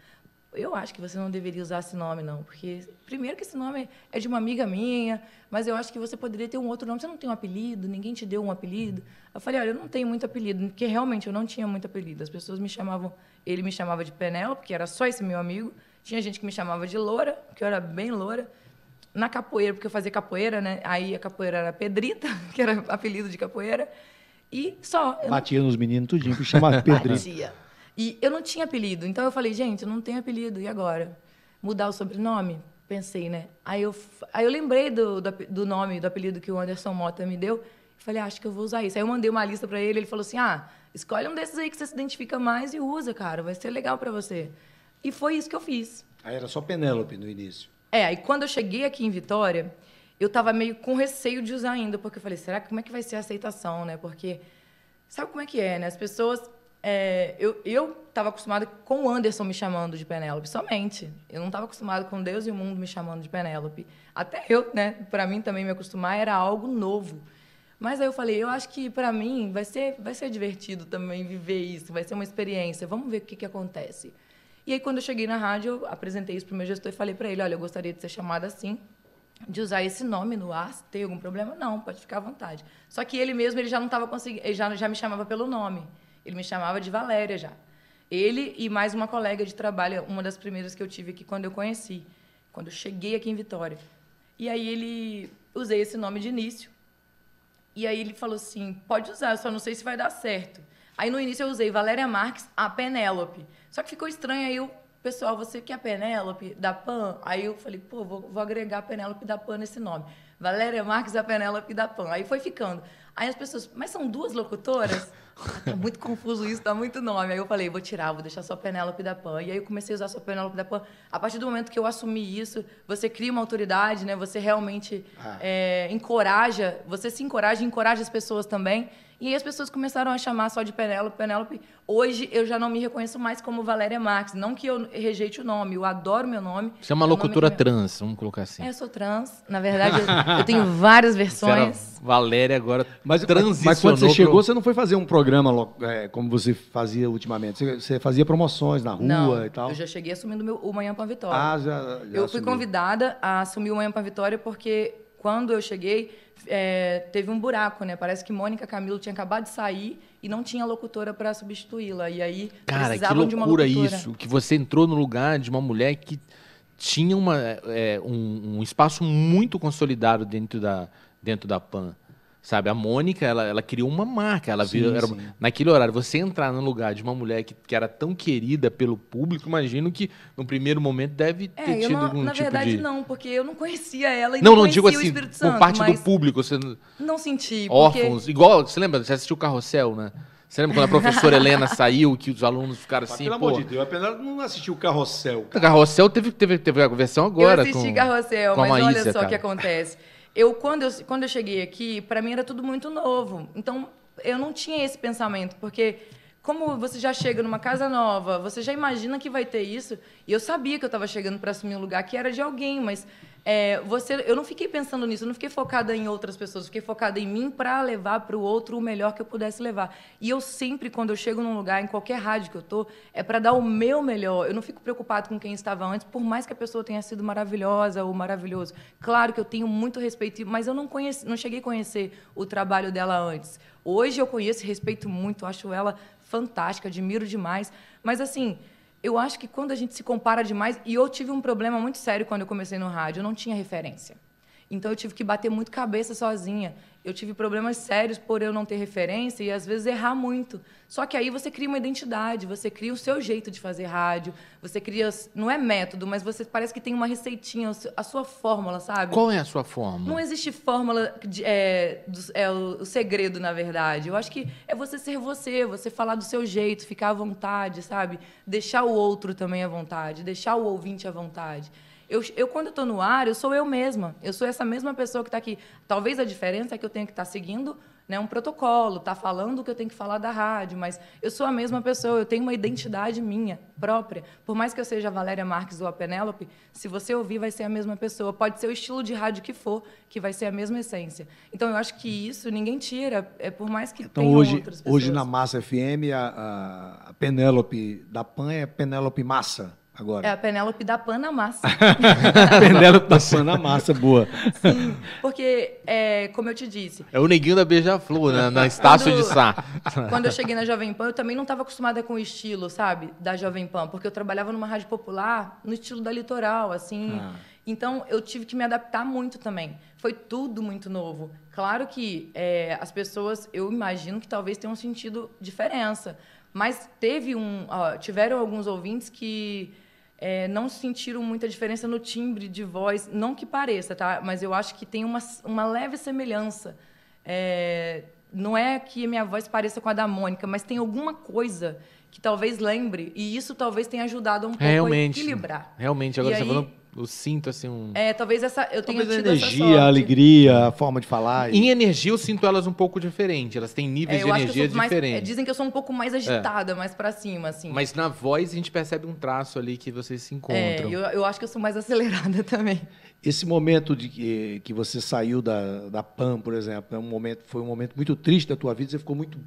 eu acho que você não deveria usar esse nome, não. Porque, primeiro, que esse nome é de uma amiga minha, mas eu acho que você poderia ter um outro nome. Você não tem um apelido, ninguém te deu um apelido. Eu falei, olha, eu não tenho muito apelido, porque realmente eu não tinha muito apelido. As pessoas me chamavam, ele me chamava de Penel, porque era só esse meu amigo. Tinha gente que me chamava de Loura, porque eu era bem loura. Na capoeira, porque eu fazia capoeira, né? Aí a capoeira era Pedrita, (laughs) que era apelido de capoeira. E só. Batia não... nos meninos tudinho, que chamava Pedrita. Batia. E eu não tinha apelido. Então eu falei, gente, eu não tenho apelido, e agora? Mudar o sobrenome? Pensei, né? Aí eu, aí eu lembrei do, do, do nome, do apelido que o Anderson Mota me deu. Falei, ah, acho que eu vou usar isso. Aí eu mandei uma lista para ele, ele falou assim: ah, escolhe um desses aí que você se identifica mais e usa, cara, vai ser legal para você. E foi isso que eu fiz. Aí era só Penélope no início. É, aí quando eu cheguei aqui em Vitória, eu tava meio com receio de usar ainda, porque eu falei, será que como é que vai ser a aceitação, né? Porque sabe como é que é, né? As pessoas é, eu, eu estava acostumada com o Anderson me chamando de Penélope somente. Eu não estava acostumada com Deus e o mundo me chamando de Penélope. Até eu, né? Para mim também me acostumar era algo novo. Mas aí eu falei, eu acho que para mim vai ser, vai ser divertido também viver isso, vai ser uma experiência. Vamos ver o que, que acontece. E aí quando eu cheguei na rádio, eu apresentei isso para o meu gestor e falei para ele, olha, eu gostaria de ser chamada assim, de usar esse nome no ar, se tem algum problema, não, pode ficar à vontade. Só que ele mesmo, ele já não estava conseguindo, ele já, já me chamava pelo nome. Ele me chamava de Valéria já. Ele e mais uma colega de trabalho, uma das primeiras que eu tive aqui quando eu conheci, quando eu cheguei aqui em Vitória. E aí ele usei esse nome de início. E aí ele falou assim: "Pode usar, só não sei se vai dar certo". Aí no início eu usei Valéria Marques, a Penélope. Só que ficou estranho aí o Pessoal, você que é Penélope da Pan? Aí eu falei, pô, vou, vou agregar Penélope da Pan nesse nome. Valéria Marques, a Penélope da Pan. Aí foi ficando. Aí as pessoas, mas são duas locutoras? Ah, tá muito confuso isso, dá muito nome. Aí eu falei, vou tirar, vou deixar só Penélope da Pan. E aí eu comecei a usar só Penélope da Pan. A partir do momento que eu assumi isso, você cria uma autoridade, né? Você realmente ah. é, encoraja, você se encoraja, encoraja as pessoas também. E aí as pessoas começaram a chamar só de Penélope, Penélope. Hoje eu já não me reconheço mais como Valéria Marques. Não que eu rejeite o nome, eu adoro meu nome. Você é uma locutora é trans, vamos colocar assim. É, eu sou trans. Na verdade, eu, eu tenho várias versões. Valéria agora mas, transicionou. Mas quando você chegou, você não foi fazer um programa é, como você fazia ultimamente. Você, você, fazia promoções na rua não, e tal. eu já cheguei assumindo meu, o Manhã para Vitória. Ah, já, já Eu fui convidada a assumir o Manhã para Vitória porque quando eu cheguei é, teve um buraco, né? Parece que Mônica Camilo tinha acabado de sair e não tinha locutora para substituí-la. E aí Cara, precisavam de uma locutora. loucura isso, que você entrou no lugar de uma mulher que tinha uma, é, um, um, espaço muito consolidado dentro da, dentro da PAN. Sabe, a Mônica, ela, ela criou uma marca. Ela sim, viu, era, naquele horário, você entrar no lugar de uma mulher que, que era tão querida pelo público, imagino que no primeiro momento deve é, ter tido não, algum na tipo verdade, de... não, porque eu não conhecia ela e não, não, não digo assim, Santo, por parte do público, você não senti. Órfãos, porque... igual, você lembra, você assistiu o Carrossel, né? Você lembra quando a professora (laughs) Helena saiu, que os alunos ficaram assim, pelo pô... amor de Deus, apesar de não assistir o Carrossel. o Carrossel teve, teve, teve a versão agora Eu assisti com, Carrossel, com mas Maísa, olha só o que acontece eu quando eu, quando eu cheguei aqui, para mim era tudo muito novo. Então, eu não tinha esse pensamento, porque como você já chega numa casa nova, você já imagina que vai ter isso. E eu sabia que eu estava chegando para assumir um lugar que era de alguém, mas é, você, eu não fiquei pensando nisso, eu não fiquei focada em outras pessoas, fiquei focada em mim para levar para o outro o melhor que eu pudesse levar. E eu sempre, quando eu chego num lugar, em qualquer rádio que eu tô, é para dar o meu melhor. Eu não fico preocupado com quem estava antes, por mais que a pessoa tenha sido maravilhosa ou maravilhoso. Claro que eu tenho muito respeito, mas eu não conheci, não cheguei a conhecer o trabalho dela antes. Hoje eu conheço, respeito muito, acho ela fantástica, admiro demais. Mas assim, eu acho que quando a gente se compara demais, e eu tive um problema muito sério quando eu comecei no rádio, eu não tinha referência. Então eu tive que bater muito cabeça sozinha. Eu tive problemas sérios por eu não ter referência e às vezes errar muito. Só que aí você cria uma identidade, você cria o seu jeito de fazer rádio, você cria, não é método, mas você parece que tem uma receitinha, a sua fórmula, sabe? Qual é a sua fórmula? Não existe fórmula, de, é, do, é o, o, segredo, na verdade. Eu acho que é você ser você, você falar do seu jeito, ficar à vontade, sabe? Deixar o outro também à vontade, deixar o ouvinte à vontade. Eu, eu quando eu estou no ar, eu sou eu mesma. Eu sou essa mesma pessoa que está aqui. Talvez a diferença é que eu tenho que estar tá seguindo né, um protocolo, tá falando o que eu tenho que falar da rádio, mas eu sou a mesma pessoa, eu tenho uma identidade minha, própria. Por mais que eu seja a Valéria Marques ou a Penélope, se você ouvir, vai ser a mesma pessoa. Pode ser o estilo de rádio que for, que vai ser a mesma essência. Então, eu acho que isso ninguém tira, é por mais que então, tenham hoje, outras pessoas. Hoje, na Massa FM, a, a Penélope da PAN é Penélope Massa agora? É a Penélope da massa. (laughs) (laughs) Penélope da massa, boa. Sim, porque, é, como eu te disse... É o neguinho da Beija-Flor, né? na Estácio de Sá. Quando eu cheguei na Jovem Pan, eu também não estava acostumada com o estilo, sabe? Da Jovem Pan, porque eu trabalhava numa rádio popular no estilo da Litoral, assim... Ah. Então, eu tive que me adaptar muito também. Foi tudo muito novo. Claro que é, as pessoas, eu imagino que talvez tenham sentido diferença. Mas teve um. Ó, tiveram alguns ouvintes que é, não sentiram muita diferença no timbre de voz, não que pareça, tá? Mas eu acho que tem uma, uma leve semelhança. É, não é que minha voz pareça com a da Mônica, mas tem alguma coisa que talvez lembre, e isso talvez tenha ajudado um pouco realmente, a equilibrar. Realmente, agora e você tá aí, eu sinto assim um. É, talvez essa. Eu tenho talvez a energia, a alegria, a forma de falar. E... Em energia eu sinto elas um pouco diferente. Elas têm níveis é, de energia é, diferentes. Mais... dizem que eu sou um pouco mais é. agitada, é. mais para cima, assim. Mas na voz a gente percebe um traço ali que vocês se é, encontram. É, eu, eu acho que eu sou mais acelerada (laughs) também. Esse momento de que, que você saiu da, da PAM, por exemplo, é um momento, foi um momento muito triste da tua vida. Você ficou muito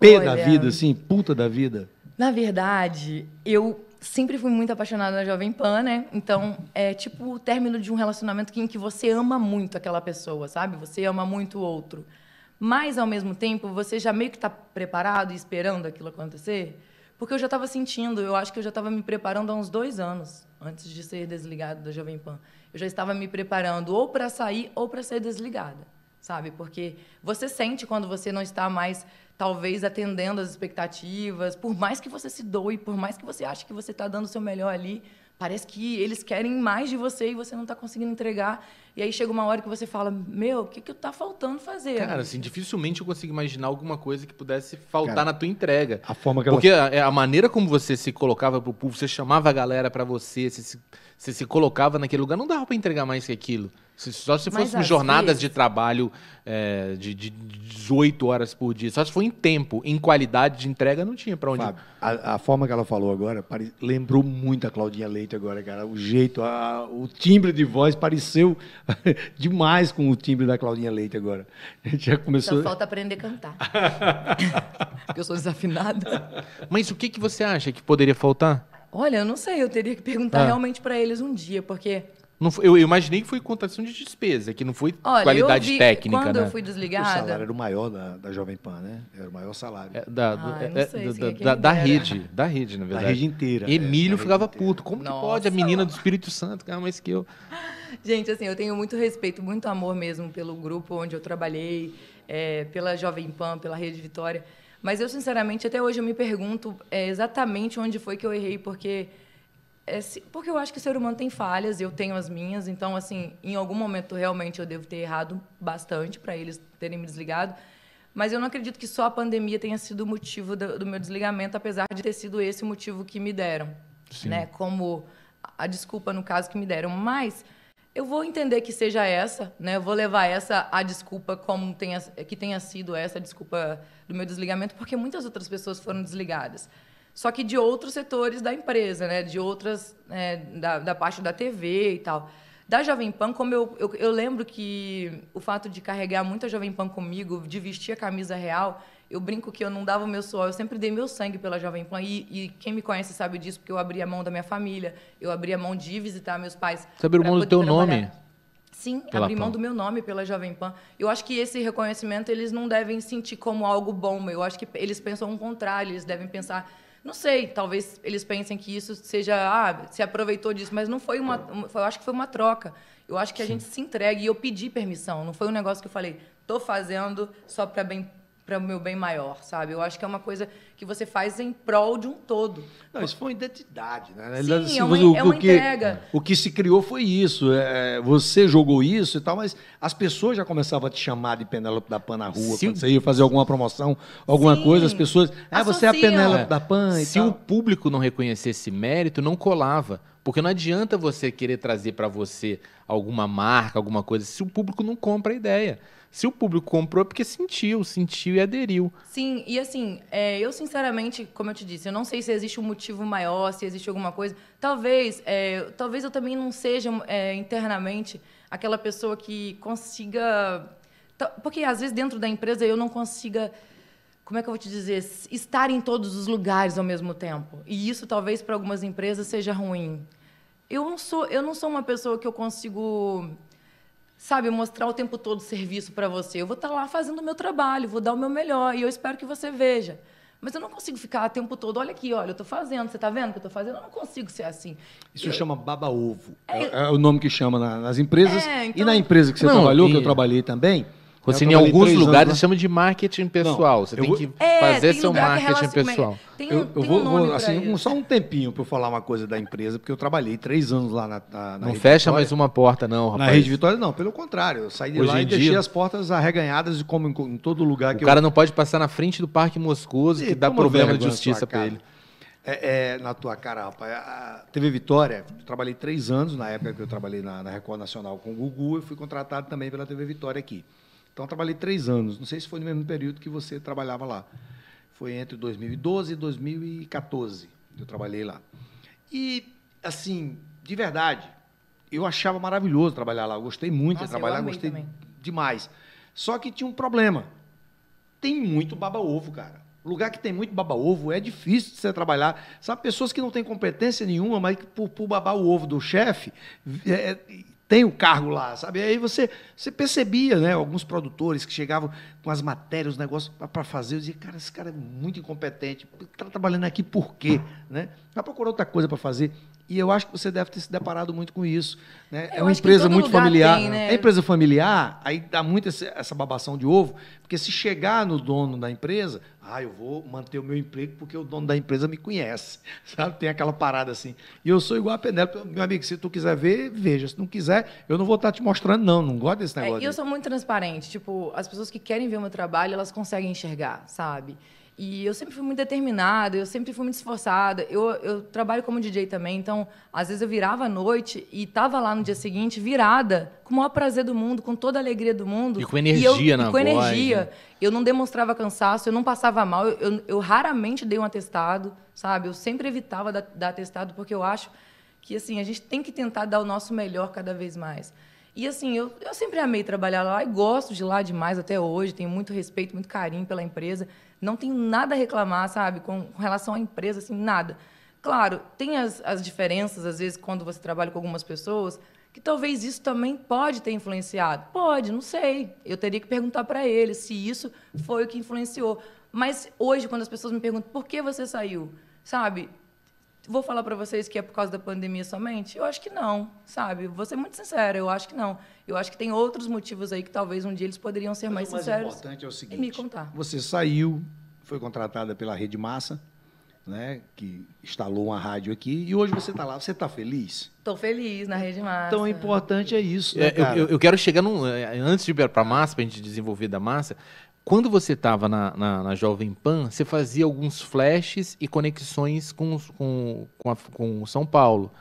pé Olha... da vida, assim, puta da vida. Na verdade, eu sempre fui muito apaixonada na Jovem Pan, né? Então, é tipo o término de um relacionamento em que você ama muito aquela pessoa, sabe? Você ama muito o outro. Mas, ao mesmo tempo, você já meio que está preparado e esperando aquilo acontecer. Porque eu já estava sentindo, eu acho que eu já estava me preparando há uns dois anos antes de ser desligado da Jovem Pan. Eu já estava me preparando ou para sair ou para ser desligada sabe? Porque você sente quando você não está mais, talvez, atendendo as expectativas, por mais que você se doe, por mais que você ache que você está dando o seu melhor ali, parece que eles querem mais de você e você não está conseguindo entregar. E aí chega uma hora que você fala, meu, o que que tá faltando fazer? Cara, assim, dificilmente eu consigo imaginar alguma coisa que pudesse faltar Cara, na tua entrega. A forma que Porque ela... a, é, a maneira como você se colocava pro público, você chamava a galera para você, você se, você se colocava naquele lugar, não dava para entregar mais que aquilo. Só se fosse jornadas vezes... de trabalho é, de, de 18 horas por dia, só se for em tempo, em qualidade de entrega, não tinha para onde. Fábio, a, a, forma que ela falou agora pare... lembrou muito a Claudinha Leite agora, cara. O jeito, a, o timbre de voz pareceu (laughs) demais com o timbre da Claudinha Leite agora. A gente já começou. Só falta aprender a cantar. (laughs) Porque eu sou desafinada. Mas o que, que você acha que poderia faltar? Olha, eu não sei, eu teria que perguntar ah. realmente para eles um dia, porque não, eu imaginei que foi contração de despesa, que não foi Olha, qualidade eu vi, técnica. Quando né? eu fui desligada. O salário era o maior da, da Jovem Pan, né? Era o maior salário. É, ah, é, é, da, da, da, rede. Da rede, na verdade. Da rede inteira. Emílio ficava inteira. puto. Como Nossa. que pode? A menina do Espírito Santo ganhar mais que eu. (laughs) Gente, assim, eu tenho muito respeito, muito amor mesmo pelo grupo onde eu trabalhei, pela Jovem Pan, pela Rede Vitória. Mas eu, sinceramente, até hoje eu me pergunto exatamente onde foi que eu errei, porque é, porque eu acho que o ser humano tem falhas, eu tenho as minhas, então, assim, em algum momento realmente eu devo ter errado bastante para eles terem me desligado. Mas eu não acredito que só a pandemia tenha sido o motivo do, do meu desligamento, apesar de ter sido esse o motivo que me deram, Sim. né? Como a, a desculpa no caso que me deram, mas eu vou entender que seja essa, né? Eu vou levar essa a desculpa como tenha, que tenha sido essa a desculpa do meu desligamento, porque muitas outras pessoas foram desligadas só que de outros setores da empresa, né? De outras, é, da, da parte da TV e tal. Da Jovem Pan, como eu, eu, eu, lembro que o fato de carregar muita Jovem Pan comigo, de vestir a camisa real, eu brinco que eu não dava o meu suor, eu sempre dei meu sangue pela Jovem Pan. E, e quem me conhece sabe disso, porque eu abri a mão da minha família, eu abri a mão de visitar meus pais. Você abriu mão do teu trabalhar. nome? Sim, pela abri mão Pan. do meu nome pela Jovem Pan. Eu acho que esse reconhecimento eles não devem sentir como algo bom. Eu acho que eles pensam o contrário, eles devem pensar não sei, talvez eles pensem que isso seja, ah, se aproveitou disso, mas não foi uma, eu acho que foi uma troca. Eu acho que a gente se entrega e eu pedi permissão, não foi um negócio que eu falei, tô fazendo só para bem para o meu bem maior, sabe? Eu acho que é uma coisa que você faz em prol de um todo. Não, isso foi uma identidade, né? Sim, assim, é uma, é o, é uma o que, entrega. O que se criou foi isso. É, você jogou isso e tal, mas as pessoas já começavam a te chamar de Penélope da Pan na rua. Sim. Quando você ia fazer alguma promoção, alguma Sim. coisa, as pessoas... Ah, Associam. você é a Penélope da é. Pan e Se tal. o público não reconhecesse mérito, não colava. Porque não adianta você querer trazer para você alguma marca, alguma coisa, se o público não compra a ideia. Se o público comprou, é porque sentiu, sentiu e aderiu. Sim, e assim, é, eu sinceramente, como eu te disse, eu não sei se existe um motivo maior, se existe alguma coisa. Talvez, é, talvez eu também não seja é, internamente aquela pessoa que consiga. Porque às vezes dentro da empresa eu não consiga como é que eu vou te dizer, estar em todos os lugares ao mesmo tempo. E isso talvez para algumas empresas seja ruim. Eu não sou, eu não sou uma pessoa que eu consigo sabe, mostrar o tempo todo serviço para você. Eu vou estar tá lá fazendo o meu trabalho, vou dar o meu melhor e eu espero que você veja. Mas eu não consigo ficar o tempo todo, olha aqui, olha, eu estou fazendo, você está vendo o que eu estou fazendo? Eu não consigo ser assim. Isso eu... chama baba-ovo. É. é... é, o nome que chama nas empresas. É, então... E na então, empresa que você não, trabalhou, e... que eu trabalhei também, quando você em alguns lugares anos, né? chama é de marketing pessoal. Não, você tem vou... que é, fazer tem seu é marketing pessoal. É, tem, eu, eu vou, um vou assim, só um tempinho para eu falar uma coisa da empresa, porque eu trabalhei três anos lá na, na, na Não fecha Vitória. mais uma porta, não, rapaz. Na Rede Vitória, não. Pelo contrário, eu saí de Hoje lá e dia... deixei as portas arreganhadas, de como em, em, todo lugar o eu. O cara não pode passar na frente do Parque Moscoso, e que dá problema de justiça para ele. É, é, na tua cara, rapaz. A TV Vitória, trabalhei três anos, na época que eu trabalhei na, na Record Nacional com o Gugu, eu fui contratado também pela TV Vitória aqui. Então, eu trabalhei três anos. Não sei se foi no mesmo período que você trabalhava lá. Foi entre 2012 e 2014 que eu trabalhei lá. E, assim, de verdade, eu achava maravilhoso trabalhar lá. Eu gostei muito Nossa, de trabalhar, gostei também. demais. Só que tinha um problema. Tem muito baba-ovo, cara. Lugar que tem muito baba-ovo é difícil de você trabalhar. Sabe, pessoas que não têm competência nenhuma, mas que por, por babar o ovo do chefe, é, é tem o um cargo lá, sabe? Aí você, você percebia, né? Alguns produtores que chegavam com as matérias, os negócios para fazer, eu dizia, cara, esse cara é muito incompetente, está trabalhando aqui por quê? Né? Vai procurar outra coisa para fazer. E eu acho que você deve ter se deparado muito com isso. Né? É uma empresa muito familiar. Tem, né? É empresa familiar, aí dá muito esse, essa babação de ovo, porque se chegar no dono da empresa, ah, eu vou manter o meu emprego porque o dono da empresa me conhece. (laughs) Sabe? Tem aquela parada assim. E eu sou igual a Penélope. Meu amigo, se tu quiser ver, veja. Se não quiser, eu não vou estar tá te mostrando, não. Não gosto desse negócio. É, e eu sou muito transparente. Tipo, as pessoas que querem ver o meu trabalho, elas conseguem enxergar, sabe? E eu sempre fui muito determinada, eu sempre fui muito esforçada. Eu, eu trabalho como DJ também, então às vezes eu virava à noite e estava lá no dia seguinte virada, com o maior prazer do mundo, com toda a alegria do mundo. E com energia e eu, na e com voz. energia. Né? Eu não demonstrava cansaço, eu não passava mal, eu, eu, eu raramente dei um atestado, sabe? Eu sempre evitava dar, dar atestado porque eu acho que assim a gente tem que tentar dar o nosso melhor cada vez mais. E assim, eu, eu sempre amei trabalhar lá e gosto de lá demais até hoje, tenho muito respeito, muito carinho pela empresa. Não tenho nada a reclamar, sabe, com, com relação à empresa, assim, nada. Claro, tem as, as diferenças, às vezes, quando você trabalha com algumas pessoas, que talvez isso também pode ter influenciado. Pode, não sei. Eu teria que perguntar para ele se isso foi o que influenciou. Mas hoje, quando as pessoas me perguntam por que você saiu, sabe? Vou falar para vocês que é por causa da pandemia somente? Eu acho que não, sabe? Vou ser muito sincera, eu acho que não. Eu acho que tem outros motivos aí que talvez um dia eles poderiam ser mais, mais sinceros. O mais importante é o seguinte: me contar. Você saiu, foi contratada pela Rede Massa, né, que instalou uma rádio aqui, e hoje você está lá. Você está feliz? Estou feliz na Rede Massa. Então, o importante é isso. Né, é, eu, eu, eu, quero chegar num, é, antes de ir para a Massa, para a gente desenvolver da Massa. Quando você estava na, na, na, Jovem Pan, você fazia alguns flashes e conexões com, com, com, a, com São Paulo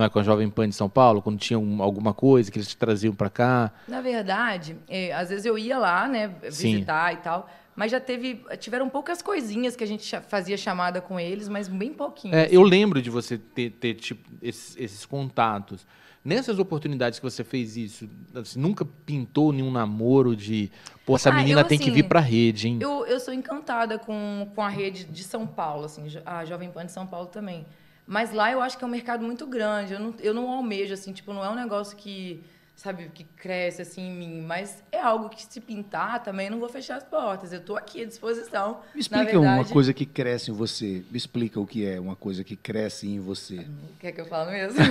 não é, com a Jovem Pan de São Paulo, quando tinha alguma coisa que eles te traziam para cá? Na verdade, é, às vezes eu ia lá, né, visitar Sim. e tal, mas já teve, tiveram poucas coisinhas que a gente fazia chamada com eles, mas bem pouquinho. É, eu lembro de você ter, ter tipo, esses, esses, contatos. Nessas oportunidades que você fez isso, você assim, nunca pintou nenhum namoro de, pô, essa ah, menina eu, tem assim, que vir assim, para a rede, hein? Eu, eu sou encantada com, com a rede de São Paulo, assim, a Jovem Pan de São Paulo também. Mas lá eu acho que é um mercado muito grande. Eu não, eu não almejo, assim, tipo, não é um negócio que, sabe, que cresce assim em mim. Mas é algo que se pintar também, não vou fechar as portas. Eu estou aqui à disposição. Me explica uma coisa que cresce em você. Me explica o que é uma coisa que cresce em você. Quer que eu fale mesmo? (laughs)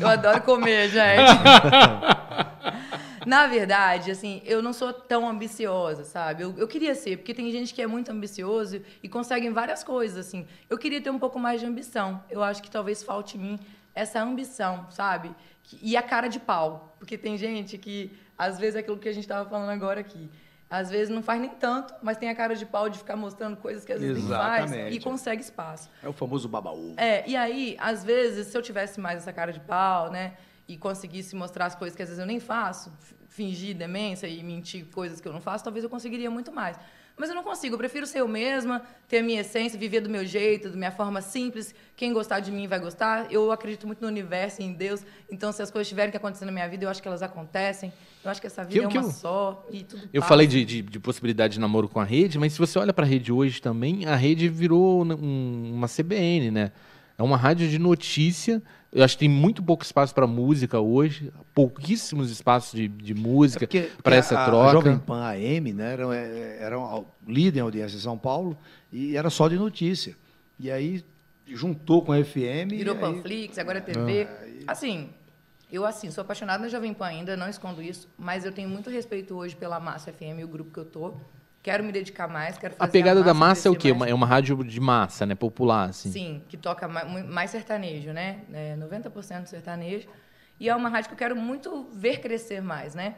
eu adoro comer, gente. (laughs) Na verdade, assim, eu não sou tão ambiciosa, sabe? Eu, eu queria ser, porque tem gente que é muito ambicioso e consegue várias coisas, assim. Eu queria ter um pouco mais de ambição. Eu acho que talvez falte em mim essa ambição, sabe? E a cara de pau. Porque tem gente que, às vezes, é aquilo que a gente estava falando agora aqui. Às vezes não faz nem tanto, mas tem a cara de pau de ficar mostrando coisas que às vezes faz e consegue espaço. É o famoso babaú. É, e aí, às vezes, se eu tivesse mais essa cara de pau, né? e conseguisse mostrar as coisas que às vezes eu nem faço, fingir demência e mentir coisas que eu não faço, talvez eu conseguiria muito mais. Mas eu não consigo, eu prefiro ser eu mesma, ter a minha essência, viver do meu jeito, da minha forma simples. Quem gostar de mim vai gostar. Eu acredito muito no universo, em Deus. Então, se as coisas tiverem que acontecer na minha vida, eu acho que elas acontecem. Eu acho que essa vida que, é uma que... só e tudo Eu passa. falei de, de, de, possibilidade de namoro com a rede, mas se você olha para a rede hoje também, a rede virou um, uma CBN, né? É uma rádio de notícia. Eu acho que tem muito pouco espaço para música hoje, pouquíssimos espaços de, de música é para essa a, troca. A Jovem Pan AM né, era, é, era um líder em audiência em São Paulo e era só de notícia. E aí juntou com a FM. Virou aí... Panflix, agora é TV. Ah, é. Assim, eu assim, sou apaixonada na Jovem Pan ainda, não escondo isso, mas eu tenho muito respeito hoje pela Massa FM e o grupo que eu tô. Quero me dedicar mais, quero fazer. A pegada a da massa é o quê? é uma rádio de massa, né? Popular, assim. Sim, que toca mais, mais sertanejo, né? É 90% sertanejo. E é uma rádio que eu quero muito ver crescer mais, né?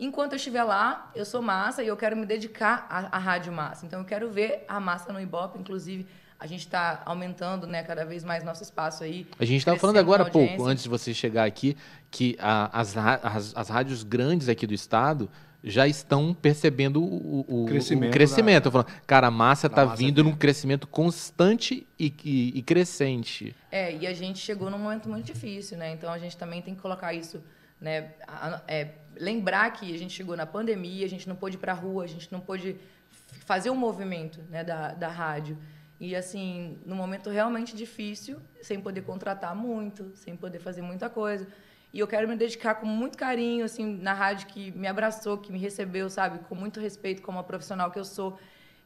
Enquanto eu estiver lá, eu sou massa e eu quero me dedicar à, à rádio massa. Então eu quero ver a massa no Ibope, inclusive a gente está aumentando né, cada vez mais nosso espaço aí. A gente estava falando agora há pouco, antes de você chegar aqui, que a, as, as, as rádios grandes aqui do estado já estão percebendo o, o crescimento. O crescimento. Da, cara, a massa está vindo num crescimento constante e, e, e, crescente. É, e a gente chegou num momento muito difícil, né? Então a gente também tem que colocar isso, né? A, é, lembrar que a gente chegou na pandemia, a gente não pôde ir para a rua, a gente não pôde fazer o um movimento né, da, da rádio. E assim, num momento realmente difícil, sem poder contratar muito, sem poder fazer muita coisa. E eu quero me dedicar com muito carinho, assim, na rádio que me abraçou, que me recebeu, sabe? Com muito respeito como a profissional que eu sou.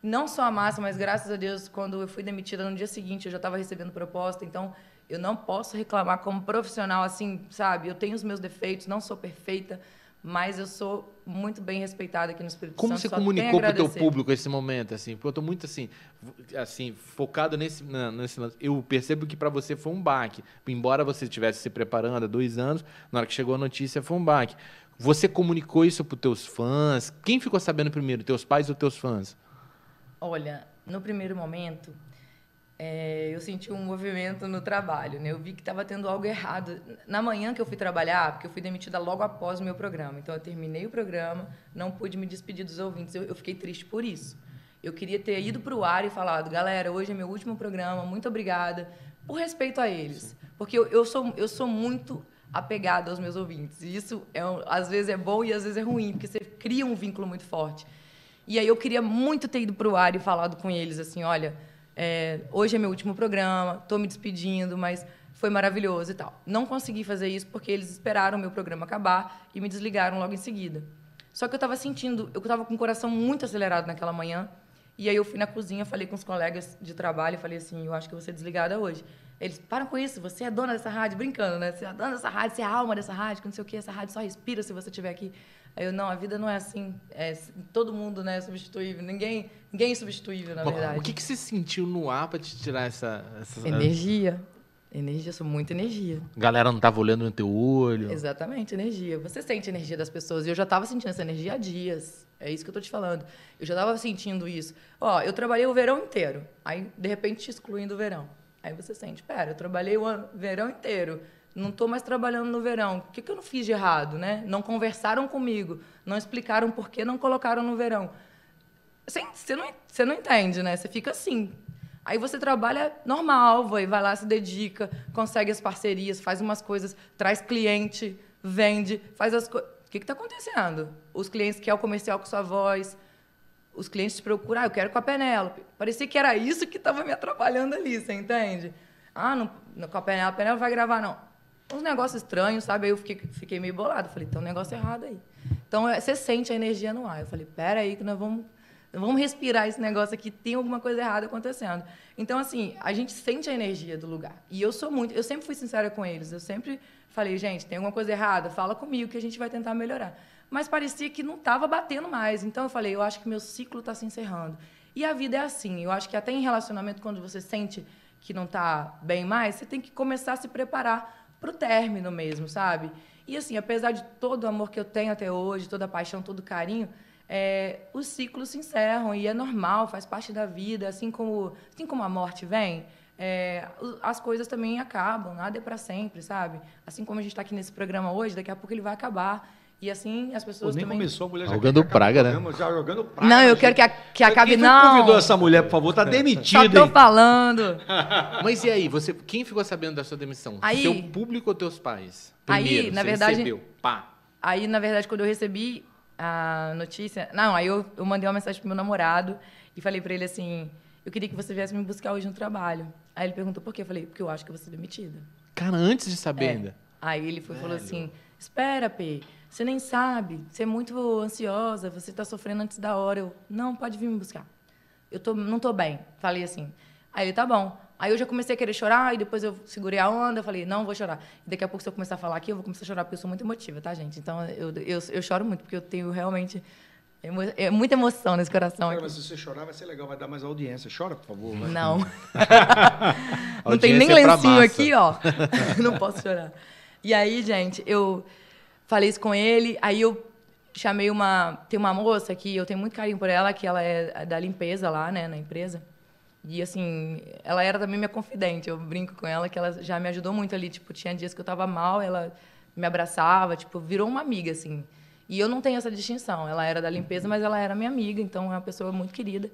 Não só a massa, mas graças a Deus, quando eu fui demitida no dia seguinte, eu já estava recebendo proposta. Então, eu não posso reclamar como profissional, assim, sabe? Eu tenho os meus defeitos, não sou perfeita mas eu sou muito bem respeitada aqui no Espírito Como Santo. Como você comunicou para o teu público esse momento, assim? Porque eu estou muito, assim, assim focado nesse, nesse... Eu percebo que para você foi um baque. Embora você estivesse se preparando há dois anos, na hora que chegou a notícia foi um baque. Você comunicou isso para os teus fãs? Quem ficou sabendo primeiro, teus pais ou teus fãs? Olha, no primeiro momento, é, eu senti um movimento no trabalho, né? Eu vi que estava tendo algo errado. Na manhã que eu fui trabalhar, porque eu fui demitida logo após o meu programa, então eu terminei o programa, não pude me despedir dos ouvintes, eu, eu fiquei triste por isso. Eu queria ter ido para o ar e falado, galera, hoje é meu último programa, muito obrigada, por respeito a eles, porque eu, eu sou eu sou muito apegada aos meus ouvintes. E isso é às vezes é bom e às vezes é ruim, porque você cria um vínculo muito forte. E aí eu queria muito ter ido para o ar e falado com eles assim, olha, é, hoje é meu último programa, estou me despedindo, mas foi maravilhoso e tal. Não consegui fazer isso porque eles esperaram meu programa acabar e me desligaram logo em seguida. Só que eu estava sentindo, eu estava com o coração muito acelerado naquela manhã. E aí eu fui na cozinha, falei com os colegas de trabalho, falei assim, eu acho que eu vou ser desligada hoje. Eles, param com isso, você é dona dessa rádio, brincando, né? Você é dona dessa rádio, você é a alma dessa rádio, que não sei o que, essa rádio só respira se você estiver aqui. Aí eu, não, a vida não é assim. É, todo mundo né, é substituível. Ninguém, ninguém é substituível, na Bom, verdade. O que, que você sentiu no ar pra te tirar essa. essa... Energia. Energia, sou muita energia. galera não tava olhando no teu olho. Exatamente, energia. Você sente a energia das pessoas. E eu já tava sentindo essa energia há dias. É isso que eu tô te falando. Eu já tava sentindo isso. Ó, eu trabalhei o verão inteiro. Aí, de repente, excluindo o verão. Aí você sente, pera, eu trabalhei o verão inteiro não estou mais trabalhando no verão. O que, que eu não fiz de errado, né? Não conversaram comigo, não explicaram por que não colocaram no verão. Você não, você não entende, né? Você fica assim. Aí você trabalha normal, vai, vai lá, se dedica, consegue as parcerias, faz umas coisas, traz cliente, vende, faz as coisas. O que está acontecendo? Os clientes querem é o comercial com sua voz, os clientes te procuram, ah, eu quero com a Penélope. Parecia que era isso que estava me atrapalhando ali, você entende? Ah, não, com a Penélope, a Penélope vai gravar, não uns negócios estranhos, sabe? Aí eu fiquei, fiquei meio bolado. Falei, tem um negócio errado aí. Então, é, você sente a energia no ar. Eu falei, pera aí que nós vamos, vamos respirar esse negócio aqui, tem alguma coisa errada acontecendo. Então, assim, a gente sente a energia do lugar. E eu sou muito, eu sempre fui sincera com eles. Eu sempre falei, gente, tem alguma coisa errada? Fala comigo que a gente vai tentar melhorar. Mas parecia que não estava batendo mais. Então, eu falei, eu acho que meu ciclo está se encerrando. E a vida é assim. Eu acho que até em relacionamento, quando você sente que não está bem mais, você tem que começar a se preparar pro término mesmo, sabe? E assim, apesar de todo o amor que eu tenho até hoje, toda a paixão, todo o carinho, é, os ciclos se encerram e é normal, faz parte da vida, assim como, assim como a morte vem. É, as coisas também acabam, nada é para sempre, sabe? Assim como a gente está aqui nesse programa hoje, daqui a pouco ele vai acabar. E assim as pessoas. Pô, nem também... começou a mulher já jogando praga, né? já jogando praga. Não, eu gente. quero que, a, que acabe, quem não. convidou essa mulher, por favor? Tá (laughs) demitida. Só falando. (laughs) Mas e aí, você, quem ficou sabendo da sua demissão? Aí, Seu público ou teus pais? Primeiro, aí, na verdade. Recebeu. Pá. Aí, na verdade, quando eu recebi a notícia. Não, aí eu, eu mandei uma mensagem pro meu namorado e falei para ele assim: eu queria que você viesse me buscar hoje no trabalho. Aí ele perguntou por quê? Eu falei: porque eu acho que eu vou ser demitida. Cara, antes de saber é. ainda. Aí ele foi, falou assim: espera, Pê. Você nem sabe, você é muito ansiosa, você está sofrendo antes da hora. Eu, não, pode vir me buscar. Eu tô, não tô bem. Falei assim. Aí ele, tá bom. Aí eu já comecei a querer chorar, e depois eu segurei a onda, falei, não, vou chorar. Daqui a pouco, se eu começar a falar aqui, eu vou começar a chorar, porque eu sou muito emotiva, tá, gente? Então, eu, eu, eu choro muito, porque eu tenho realmente emo é muita emoção nesse coração. Cara, mas se você chorar, vai ser legal, vai dar mais audiência. Chora, por favor. Vai. Não. (laughs) não tem nem é lencinho aqui, ó. (laughs) não posso chorar. E aí, gente, eu Falei isso com ele, aí eu chamei uma. Tem uma moça que eu tenho muito carinho por ela, que ela é da limpeza lá, né, na empresa. E assim, ela era também minha confidente. Eu brinco com ela que ela já me ajudou muito ali. Tipo, tinha dias que eu tava mal, ela me abraçava, tipo, virou uma amiga, assim. E eu não tenho essa distinção. Ela era da limpeza, mas ela era minha amiga, então é uma pessoa muito querida.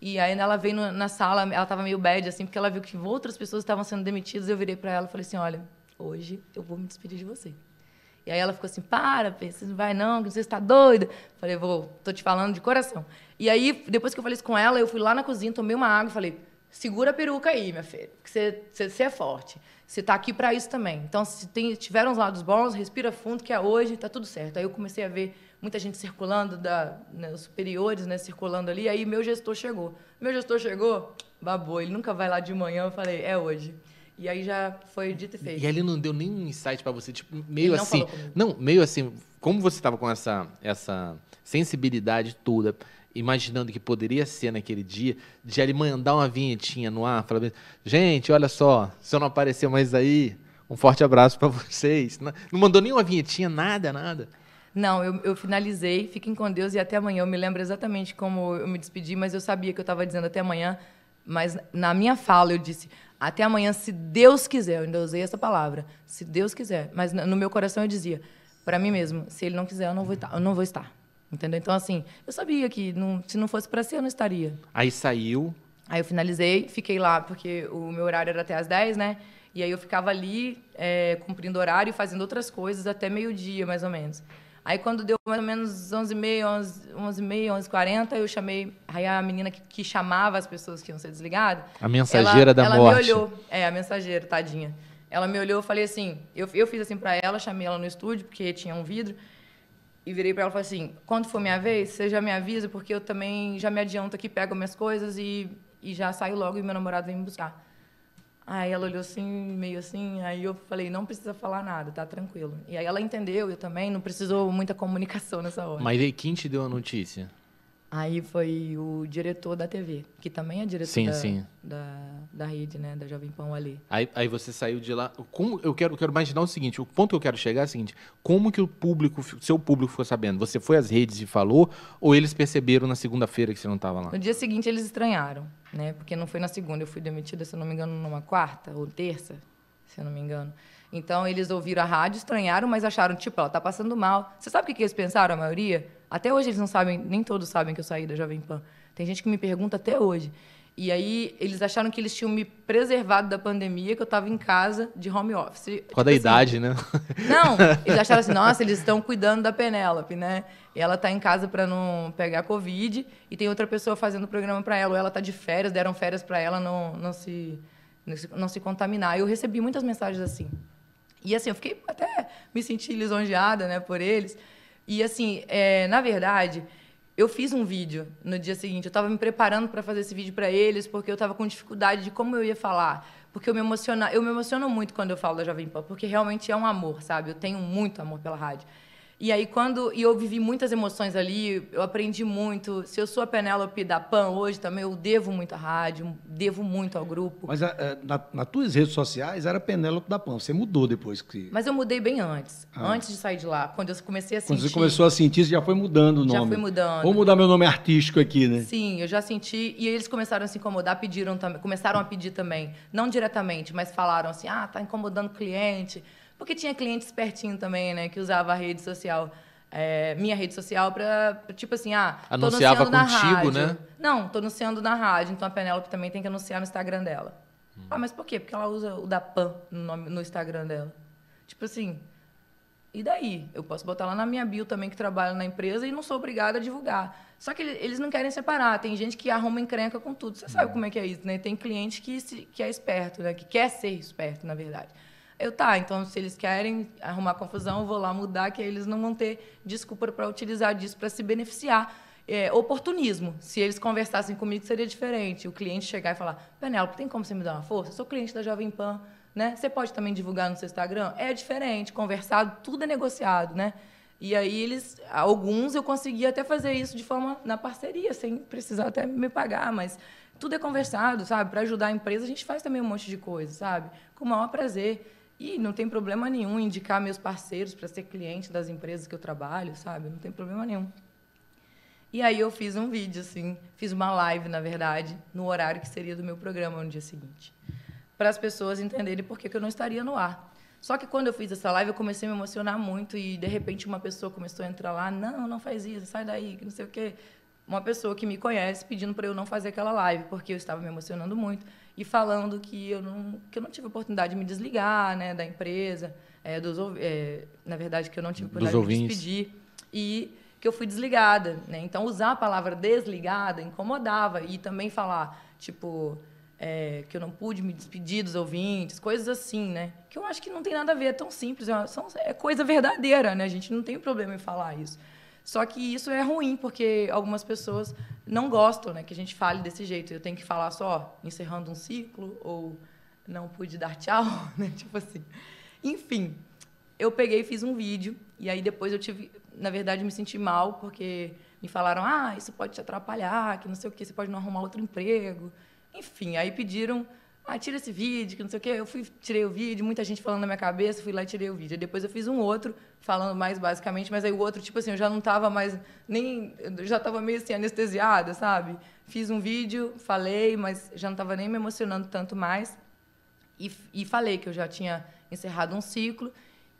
E aí ela veio no, na sala, ela tava meio bad, assim, porque ela viu que outras pessoas estavam sendo demitidas. Eu virei para ela e falei assim: olha, hoje eu vou me despedir de você. E aí ela ficou assim, para, você não vai não, que você está doida. Falei, vou, tô te falando de coração. E aí, depois que eu falei isso com ela, eu fui lá na cozinha, tomei uma água e falei, segura a peruca aí, minha filha, porque você, você, você é forte. Você está aqui para isso também. Então, se tem, tiver uns lados bons, respira fundo, que é hoje, tá tudo certo. Aí eu comecei a ver muita gente circulando, da, né, os superiores, né, circulando ali. Aí meu gestor chegou. Meu gestor chegou, babou, ele nunca vai lá de manhã. Eu falei, é hoje. E aí já foi dito e feito. E ele não deu nenhum insight para você, tipo, meio não assim. Não, meio assim, como você estava com essa, essa sensibilidade toda, imaginando que poderia ser naquele dia, de ele mandar uma vinhetinha no ar, falando: gente, olha só, se eu não aparecer mais aí, um forte abraço para vocês. Não, não mandou nenhuma vinhetinha, nada, nada. Não, eu, eu, finalizei, fiquem com Deus e até amanhã. Eu me lembro exatamente como eu me despedi, mas eu sabia que eu estava dizendo até amanhã. Mas na minha fala eu disse: até amanhã, se Deus quiser. Eu ainda usei essa palavra. Se Deus quiser. Mas no meu coração eu dizia, para mim mesmo, se ele não quiser, eu não vou estar. Eu não vou estar. Entendeu? Então, assim, eu sabia que não, se não fosse para ser, eu não estaria. Aí saiu. Aí eu finalizei, fiquei lá, porque o meu horário era até às 10, né? E aí eu ficava ali, é, cumprindo horário e fazendo outras coisas até meio-dia, mais ou menos. Aí quando deu mais ou menos 11h30, 11, 11h30, 11 h 40 eu chamei, aí a menina que, que, chamava as pessoas que iam ser desligadas... A mensageira ela, da ela morte. Ela me olhou, é, a mensageira, tadinha. Ela me olhou, eu falei assim, eu, eu fiz assim para ela, chamei ela no estúdio, porque tinha um vidro, e virei para ela e falei assim, quando for minha vez, você já me avisa, porque eu também já me adianto aqui, pego minhas coisas e, e já saio logo e meu namorado vem me buscar. Aí ela olhou assim, meio assim, aí eu falei, não precisa falar nada, tá tranquilo. E aí ela entendeu, eu também, não precisou muita comunicação nessa hora. Mas aí quem te deu a notícia? Aí foi o diretor da TV, que também é diretor sim, da, sim. da, Da, rede, né? Da Jovem Pão ali. Aí, aí você saiu de lá. Como, eu quero, eu quero imaginar o seguinte: o ponto que eu quero chegar é o seguinte: como que o público, seu público ficou sabendo? Você foi às redes e falou, ou eles perceberam na segunda-feira que você não estava lá? No dia seguinte eles estranharam, né? Porque não foi na segunda. Eu fui demitida, se eu não me engano, numa quarta ou terça, se eu não me engano. Então eles ouviram a rádio, estranharam, mas acharam, tipo, ela tá passando mal. Você sabe o que, que eles pensaram, a maioria? Até hoje eles não sabem, nem todos sabem que eu saí da Jovem Pan. Tem gente que me pergunta até hoje. E aí eles acharam que eles tinham me preservado da pandemia, que eu estava em casa de home office. Qual tipo, da assim, idade, né? Não, (laughs) eles acharam assim, nossa, eles estão cuidando da Penélope, né? E ela está em casa para não pegar covid e tem outra pessoa fazendo o programa para ela, ou ela está de férias, deram férias para ela não, não se não se, não se contaminar. Eu recebi muitas mensagens assim. E assim, eu fiquei até me senti lisonjeada, né, por eles. E assim, é, na verdade, eu fiz um vídeo no dia seguinte. Eu estava me preparando para fazer esse vídeo para eles, porque eu estava com dificuldade de como eu ia falar. Porque eu me emociono, eu me emociono muito quando eu falo da Jovem Pan, porque realmente é um amor, sabe? Eu tenho muito amor pela rádio. E aí, quando. E eu vivi muitas emoções ali, eu aprendi muito. Se eu sou a Penélope da PAN hoje também, eu devo muito à rádio, devo muito ao grupo. Mas eh, eh, na, nas tuas redes sociais era Penélope da PAN, você mudou depois que. Mas eu mudei bem antes, ah. antes de sair de lá. Quando eu comecei a sentir. Quando você começou a sentir, você já foi mudando o nome. Já foi mudando. Vou mudar meu nome artístico aqui, né? Sim, eu já senti. E eles começaram a se incomodar, pediram também. Começaram a pedir também. Não diretamente, mas falaram assim: ah, tá incomodando o cliente porque tinha cliente espertinho também, né? Que usava a rede social. É, minha rede social para tipo assim, ah, anunciava contigo, né? Não, tô anunciando na rádio, então a Penélope também tem que anunciar no Instagram dela. Hum. Ah, mas por quê? Porque ela usa o da Pan no, nome, no Instagram dela. Tipo assim, e daí? Eu posso botar lá na minha bio também que trabalho na empresa e não sou obrigada a divulgar. Só que eles não querem separar. Tem gente que arruma encrenca com tudo. Você sabe hum. como é que é isso, né? Tem cliente que, se, que é esperto, né? Que quer ser esperto, na verdade. Eu, tá, então se eles querem arrumar confusão, eu vou lá mudar, que aí eles não vão ter desculpa para utilizar disso para se beneficiar. É, oportunismo. Se eles conversassem comigo, seria diferente. O cliente chegar e falar: Penélope, tem como você me dar uma força? Eu sou cliente da Jovem Pan. Né? Você pode também divulgar no seu Instagram? É diferente, conversado, tudo é negociado, né? E aí eles, alguns eu consegui até fazer isso de forma na parceria, sem precisar até me pagar, mas tudo é conversado, sabe? Para ajudar a empresa, a gente faz também um monte de coisa, sabe? Com o maior prazer. E não tem problema nenhum indicar meus parceiros para ser cliente das empresas que eu trabalho, sabe? Não tem problema nenhum. E aí eu fiz um vídeo, assim, fiz uma live, na verdade, no horário que seria do meu programa no dia seguinte, para as pessoas entenderem por que, que eu não estaria no ar. Só que quando eu fiz essa live, eu comecei a me emocionar muito e, de repente, uma pessoa começou a entrar lá, não, não faz isso, sai daí, que não sei o quê. Uma pessoa que me conhece pedindo para eu não fazer aquela live, porque eu estava me emocionando muito e falando que eu não, que eu não tive oportunidade de me desligar né, da empresa, é, dos, é, na verdade, que eu não tive oportunidade dos de me despedir. E que eu fui desligada. Né? Então, usar a palavra desligada incomodava. E também falar, tipo, é, que eu não pude me despedir dos ouvintes, coisas assim, né? Que eu acho que não tem nada a ver, é tão simples, é, uma, é coisa verdadeira, né? A gente não tem problema em falar isso. Só que isso é ruim, porque algumas pessoas não gostam né, que a gente fale desse jeito. Eu tenho que falar só encerrando um ciclo ou não pude dar tchau, (laughs) né? tipo assim. Enfim, eu peguei e fiz um vídeo e aí depois eu tive, na verdade, me senti mal porque me falaram: "Ah, isso pode te atrapalhar, que não sei o que, você pode não arrumar outro emprego". Enfim, aí pediram ah, tira esse vídeo, que não sei o quê. Eu fui, tirei o vídeo, muita gente falando na minha cabeça, fui lá e tirei o vídeo. depois eu fiz um outro, falando mais basicamente, mas aí o outro, tipo assim, eu já não estava mais, nem, eu já estava meio assim, anestesiada, sabe? Fiz um vídeo, falei, mas já não estava nem me emocionando tanto mais. E, e falei que eu já tinha encerrado um ciclo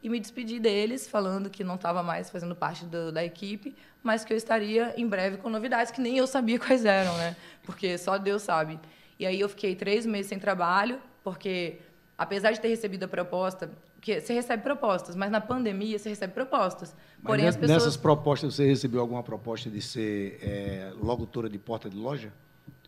e me despedi deles, falando que não estava mais fazendo parte do, da equipe, mas que eu estaria em breve com novidades que nem eu sabia (laughs) quais eram, né? Porque só Deus sabe. E aí eu fiquei três meses sem trabalho, porque apesar de ter recebido a proposta, porque você recebe propostas, mas na pandemia você recebe propostas. Mas Porém, as pessoas... nessas propostas, você recebeu alguma proposta de ser é, locutora de porta de loja?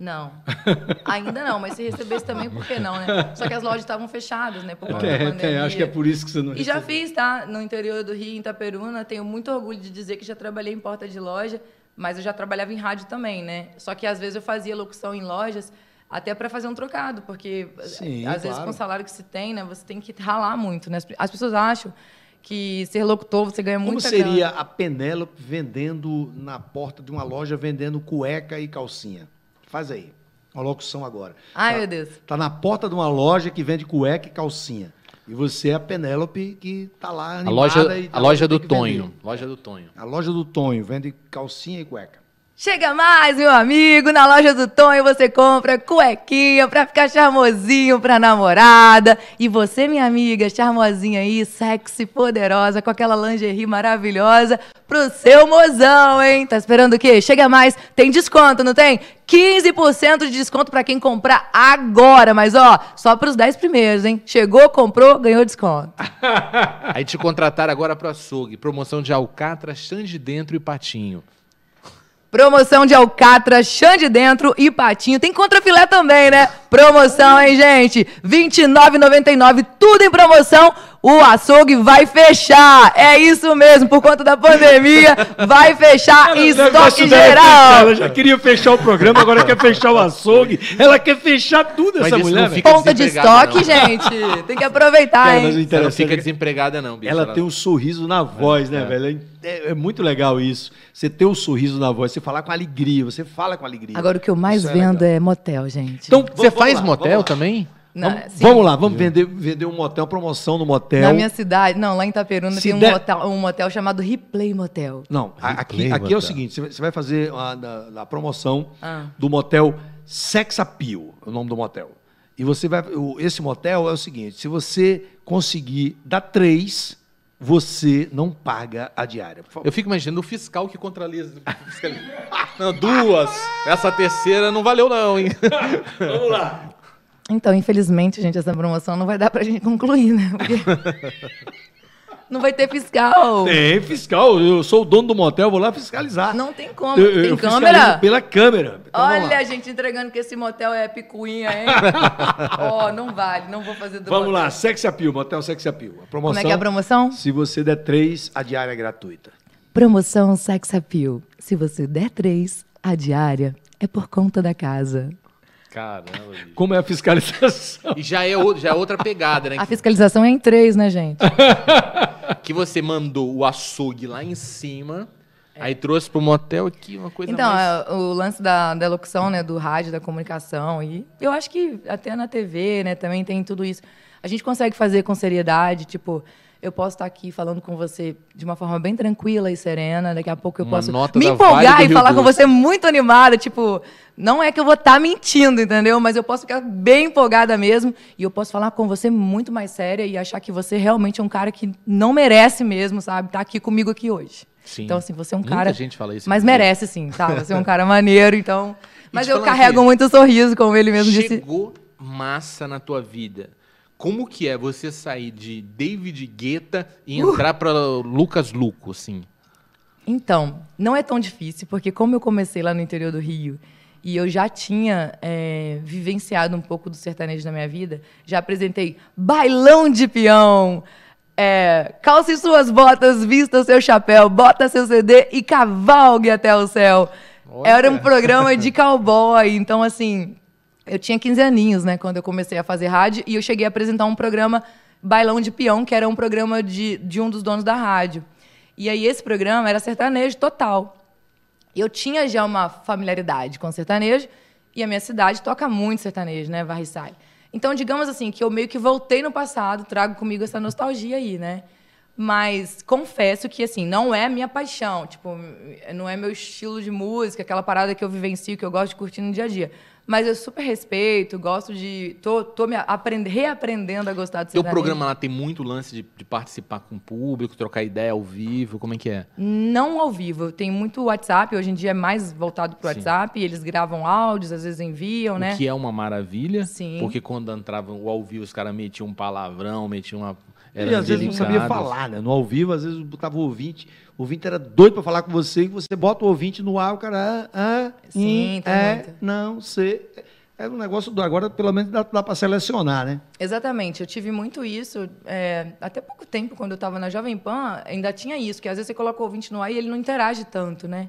Não. (laughs) Ainda não, mas se recebesse também, por que não, né? Só que as lojas estavam fechadas, né? Por conta é, da pandemia. É, é, acho que é por isso que você não E recebeu. já fiz, tá? No interior do Rio, em Itaperuna. Tenho muito orgulho de dizer que já trabalhei em porta de loja, mas eu já trabalhava em rádio também, né? Só que às vezes eu fazia locução em lojas até para fazer um trocado, porque eh, Sim, às claro. vezes com o salário que se tem, né, você tem que ralar muito, né? As pessoas acham que ser locutor você ganha muito. Como seria grana. a Penélope vendendo na porta de uma loja vendendo cueca e calcinha? Faz aí. Uma locução agora. Ai, tá, meu Deus. Tá na porta de uma loja que vende cueca e calcinha. E você é a Penélope que tá lá animada. A loja, a loja do Tonho. Vender. Loja do Tonho. A loja do Tonho vende calcinha e cueca. Chega mais, meu amigo, na loja do Tonho você compra cuequinha pra ficar charmosinho pra namorada. E você, minha amiga, charmosinha aí, sexy, poderosa, com aquela lingerie maravilhosa pro seu mozão, hein? Tá esperando o quê? Chega mais, tem desconto, não tem? 15% de desconto para quem comprar agora, mas ó, só para os 10 primeiros, hein? Chegou, comprou, ganhou desconto. (laughs) aí te contratar agora pro açougue, promoção de alcatra, chão de dentro e patinho. Promoção de alcatra, chã de dentro e patinho. Tem filé também, né? Promoção, hein, gente? R$ 29,99, tudo em promoção. O açougue vai fechar. É isso mesmo, por conta da pandemia, vai fechar em estoque é geral. Ela já queria fechar o programa, agora quer fechar o açougue. Ela quer fechar tudo essa mulher. Não Ponta de estoque, não. gente. Tem que (laughs) aproveitar, Cara, hein? não fica desempregada, não, bicho. Ela, ela tem um sorriso na voz, é, né, é. velho? É é, é, muito legal isso. Você ter o um sorriso na voz, você falar com alegria, você fala com alegria. Agora o que eu mais isso é vendo é, é, motel, gente. Então, você vamos, faz lá, motel também? Não, vamos, vamos, lá, vamos vender, vender um motel, promoção no motel. Na minha cidade, não, lá em Itaperuna Se tem der... um, motel, um, motel, chamado Replay Motel. Não, Replay aqui, motel. aqui é o seguinte: você vai fazer a, a, a promoção ah. do motel Sex Appeal, é o nome do motel. E você vai. Esse motel é o seguinte: se você conseguir dar três você não paga a diária. Eu fico imaginando o fiscal que contraliza. não, duas. Essa terceira não valeu, não, hein? (laughs) Vamos lá. Então, infelizmente, gente, essa promoção não vai dar para a gente concluir, né? Porque... (laughs) Não vai ter fiscal. Tem fiscal. Eu sou o dono do motel, vou lá fiscalizar. Não tem como. Eu, tem eu câmera? Pela câmera. Então, Olha, a gente entregando que esse motel é picuinha, hein? (laughs) Ó, oh, não vale. Não vou fazer do Vamos motel. lá, Sex Appeal, motel Sex Appeal. A promoção, como é que é a promoção? Se você der três, a diária é gratuita. Promoção Sex Appeal. Se você der três, a diária é por conta da casa. Caramba. Bicho. Como é a fiscalização? E já é, o, já é outra pegada, né? A fiscalização é em três, né, gente? que você mandou o açougue lá em cima, é. aí trouxe para o motel aqui uma coisa então, mais... Então, o lance da, da locução, né, do rádio, da comunicação, e eu acho que até na TV, né, também tem tudo isso. A gente consegue fazer com seriedade, tipo, eu posso estar aqui falando com você de uma forma bem tranquila e serena. Daqui a pouco eu uma posso me empolgar vale e falar com você muito animada. Tipo, não é que eu vou estar mentindo, entendeu? Mas eu posso ficar bem empolgada mesmo. E eu posso falar com você muito mais séria e achar que você realmente é um cara que não merece mesmo, sabe? Estar tá aqui comigo aqui hoje. Sim. Então, assim, você é um Muita cara. gente fala isso. Mas merece, sim, tá? Você é um cara maneiro, então. (laughs) Mas eu carrego aqui. muito sorriso, como ele mesmo Chegou disse. Chegou massa na tua vida como que é você sair de David Guetta e uh. entrar para Lucas Luco, assim? Então, não é tão difícil, porque como eu comecei lá no interior do Rio e eu já tinha é, vivenciado um pouco do sertanejo na minha vida, já apresentei bailão de peão, é, calce suas botas, vista seu chapéu, bota seu CD e cavalgue até o céu. Olha. Era um programa de (laughs) cowboy, então assim, eu tinha 15 aninhos, né, quando eu comecei a fazer rádio, e eu cheguei a apresentar um programa Bailão de Peão, que era um programa de, de um dos donos da rádio. E aí esse programa era sertanejo total. Eu tinha já uma familiaridade com sertanejo, e a minha cidade toca muito sertanejo, né, Varriçai. Então, digamos assim, que eu meio que voltei no passado, trago comigo essa nostalgia aí, né? Mas confesso que, assim, não é minha paixão, tipo, não é meu estilo de música, aquela parada que eu vivencio, que eu gosto de curtir no dia a dia. Mas eu super respeito, gosto de. tô, tô me aprend... reaprendendo a gostar do seu Teu programa lá tem muito lance de, de, participar com o público, trocar ideia ao vivo, como é que é? Não ao vivo. Tem muito WhatsApp, hoje em dia é mais voltado pro Sim. WhatsApp, eles gravam áudios, às vezes enviam, o né? Que é uma maravilha. Sim. Porque quando entravam o ao vivo, os caras metiam um palavrão, metiam uma era e às vezes não sabia falar, né? No ao vivo, às vezes botava o ouvinte, o ouvinte era doido para falar com você, e você bota o ouvinte no ar, o cara. Ah, ah, Sim, hum, é, não sei. Era é um negócio do agora, pelo menos dá, dá para selecionar, né? Exatamente. Eu tive muito isso. É, até pouco tempo, quando eu estava na Jovem Pan, ainda tinha isso, que às vezes você coloca o ouvinte no ar e ele não interage tanto, né?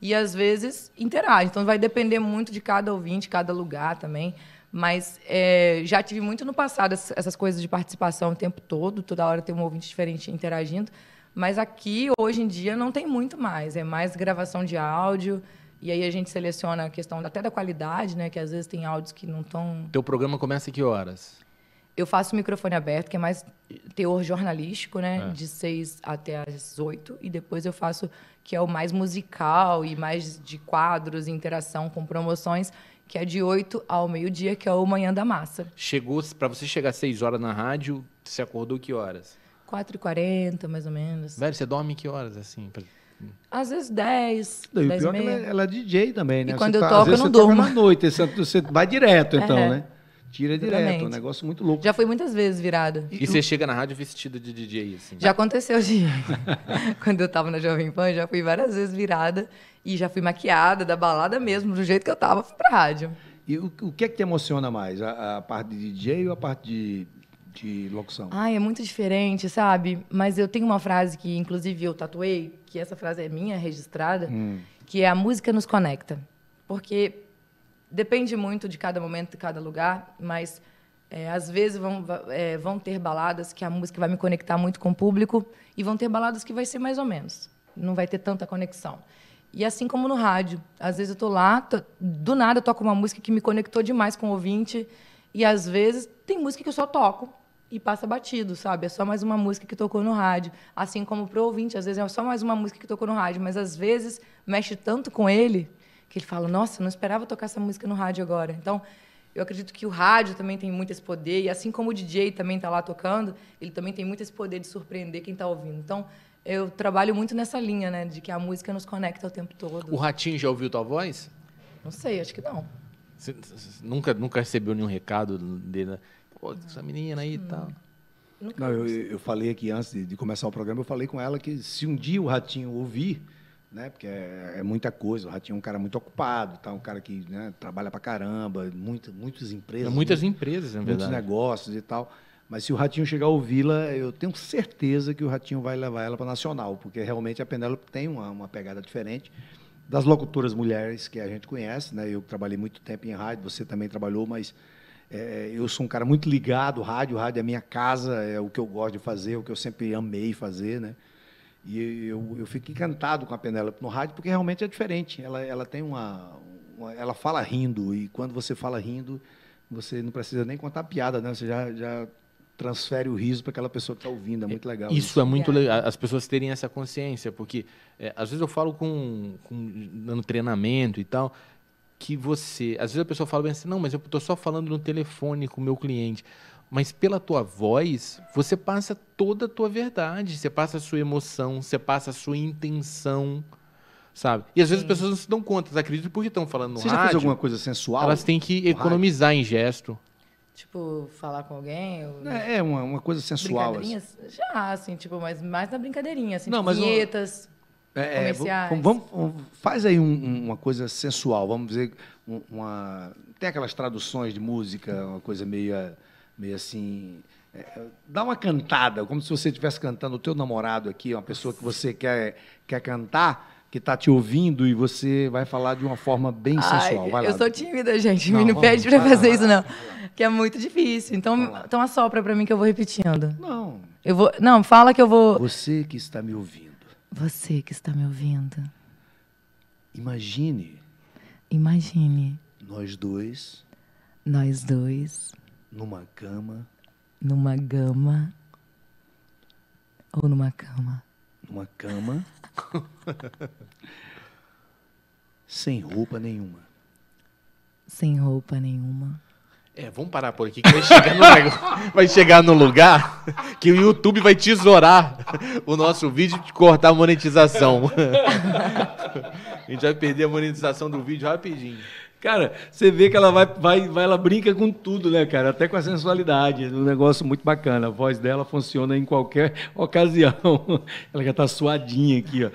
E às vezes interage. Então vai depender muito de cada ouvinte, cada lugar também. Mas é, já tive muito no passado essas coisas de participação o tempo todo, toda hora tem um ouvinte diferente interagindo. Mas aqui, hoje em dia, não tem muito mais. É mais gravação de áudio. E aí a gente seleciona a questão até da qualidade, né? Que às vezes tem áudios que não estão. Teu programa começa em que horas? Eu faço microfone aberto, que é mais teor jornalístico, né? É. De seis até às oito. E depois eu faço que é o mais musical e mais de quadros, interação com promoções que é de 8 ao meio-dia, que é o Manhã da Massa. Chegou, para você chegar às 6 horas na rádio, você acordou que horas? 4h40, mais ou menos. Velho, você dorme que horas, assim? Pra... Às vezes 10, e 10 ela, é ela, é, é DJ também, né? E quando você eu tá, toco, eu não você durmo. Toca noite, você, tá, você vai direto, então, é. né? Tira direto, direto, é um negócio muito louco. Já foi muitas vezes virada. E, e você chega na rádio vestido de DJ, assim? Já aconteceu de... (laughs) quando eu tava na Jovem Pan, já fui várias vezes virada. E já fui maquiada, da balada mesmo, do jeito que eu tava, fui pra rádio. E o, o que é que te emociona mais? A, a parte de DJ ou a parte de, de locução? Ai, é muito diferente, sabe? Mas eu tenho uma frase que, inclusive, eu tatuei, que essa frase é minha, registrada, hum. que é a música nos conecta. Porque depende muito de cada momento, de cada lugar, mas é, às vezes vão, é, vão ter baladas que a música vai me conectar muito com o público e vão ter baladas que vai ser mais ou menos. Não vai ter tanta conexão. E assim como no rádio. Às vezes eu tô lá, tô, do nada eu toco uma música que me conectou demais com o ouvinte. E às vezes tem música que eu só toco e passa batido, sabe? É só mais uma música que tocou no rádio. Assim como pro ouvinte, às vezes é só mais uma música que tocou no rádio, mas às vezes mexe tanto com ele que ele fala: "Nossa, não esperava tocar essa música no rádio agora". Então, eu acredito que o rádio também tem muito esse poder e assim como o DJ também está lá tocando, ele também tem muito esse poder de surpreender quem está ouvindo. Então, eu trabalho muito nessa linha, né? De que a música nos conecta o tempo todo. O Ratinho já ouviu tua voz? Não sei, acho que não. Você, nunca, nunca recebeu nenhum recado dele? Né, Pô, essa menina aí e hum. tal. Não, eu, eu falei aqui antes de, de, começar o programa, eu falei com ela que se um dia o Ratinho ouvir, né, porque é, é muita coisa, o Ratinho é um cara muito ocupado, tá, um cara que né, trabalha pra caramba, muito, muitas empresas. É muitas né, empresas, é muitos verdade. Muitos negócios e tal. Mas se o Ratinho chegar a ouvi-la, eu tenho certeza que o Ratinho vai levar ela para Nacional, porque realmente a Penélope tem uma, uma, pegada diferente das locutoras mulheres que a gente conhece. Né? Eu trabalhei muito tempo em rádio, você também trabalhou, mas é, eu sou um cara muito ligado ao rádio, o rádio é minha casa, é o que eu gosto de fazer, é o que eu sempre amei fazer. Né? E eu, eu fico encantado com a Penélope no rádio, porque realmente é diferente. Ela, ela tem uma, uma Ela fala rindo, e quando você fala rindo, você não precisa nem contar piada, né? Você já, já transfere o riso para aquela pessoa que está ouvindo. É muito legal. Isso, isso. é muito é. legal. As pessoas terem essa consciência, porque é, às vezes eu falo com, com dando treinamento e tal que você, às vezes a pessoa fala bem assim, não, mas eu estou só falando no telefone com o meu cliente. Mas pela tua voz, você passa toda a tua verdade, você passa a sua emoção, você passa a sua intenção sabe? E às Sim. vezes as pessoas não se dão conta, acredito porque estão falando no Você rádio. Você já fez alguma coisa sensual? Elas têm que economizar rádio? em gesto. Tipo, falar com alguém? Ou... É, é uma, uma coisa sensual. Assim. Brincadeirinhas? Assim. Já, assim, tipo, mas mais na brincadeirinha, assim, não, tipo, mas vinhetas, uma... é, é comerciais. É, vamos, vamos, faz aí um, uma coisa sensual, vamos dizer, uma... Tem aquelas traduções de música, uma coisa meio, meio assim... É, dá uma cantada, como se você estivesse cantando o teu namorado aqui, uma pessoa que você quer, quer cantar que está te ouvindo e você vai falar de uma forma bem Ai, sensual. Vai eu lá. sou tímida, gente. Não, Me não pede para fazer lá, isso, não. Que é muito difícil. Então, então assopra para mim que eu vou repetindo. Não. Eu vou, não, fala que eu vou. Você que está me ouvindo. Você que está me ouvindo. Imagine. Imagine. Nós dois. Nós dois. Numa cama. Numa gama. Ou numa cama. Numa cama. (laughs) Sem roupa nenhuma. Sem roupa nenhuma. É, vamos parar por aqui que vai chegar, no, (laughs) vai chegar no lugar que o YouTube vai tesourar o nosso vídeo e cortar a monetização. (laughs) a gente vai perder a monetização do vídeo rapidinho. Cara, você vê que ela vai, vai, vai, ela brinca com tudo, né, cara? Até com a sensualidade. É um negócio muito bacana. A voz dela funciona em qualquer (laughs) ocasião. Ela já tá suadinha aqui, ó.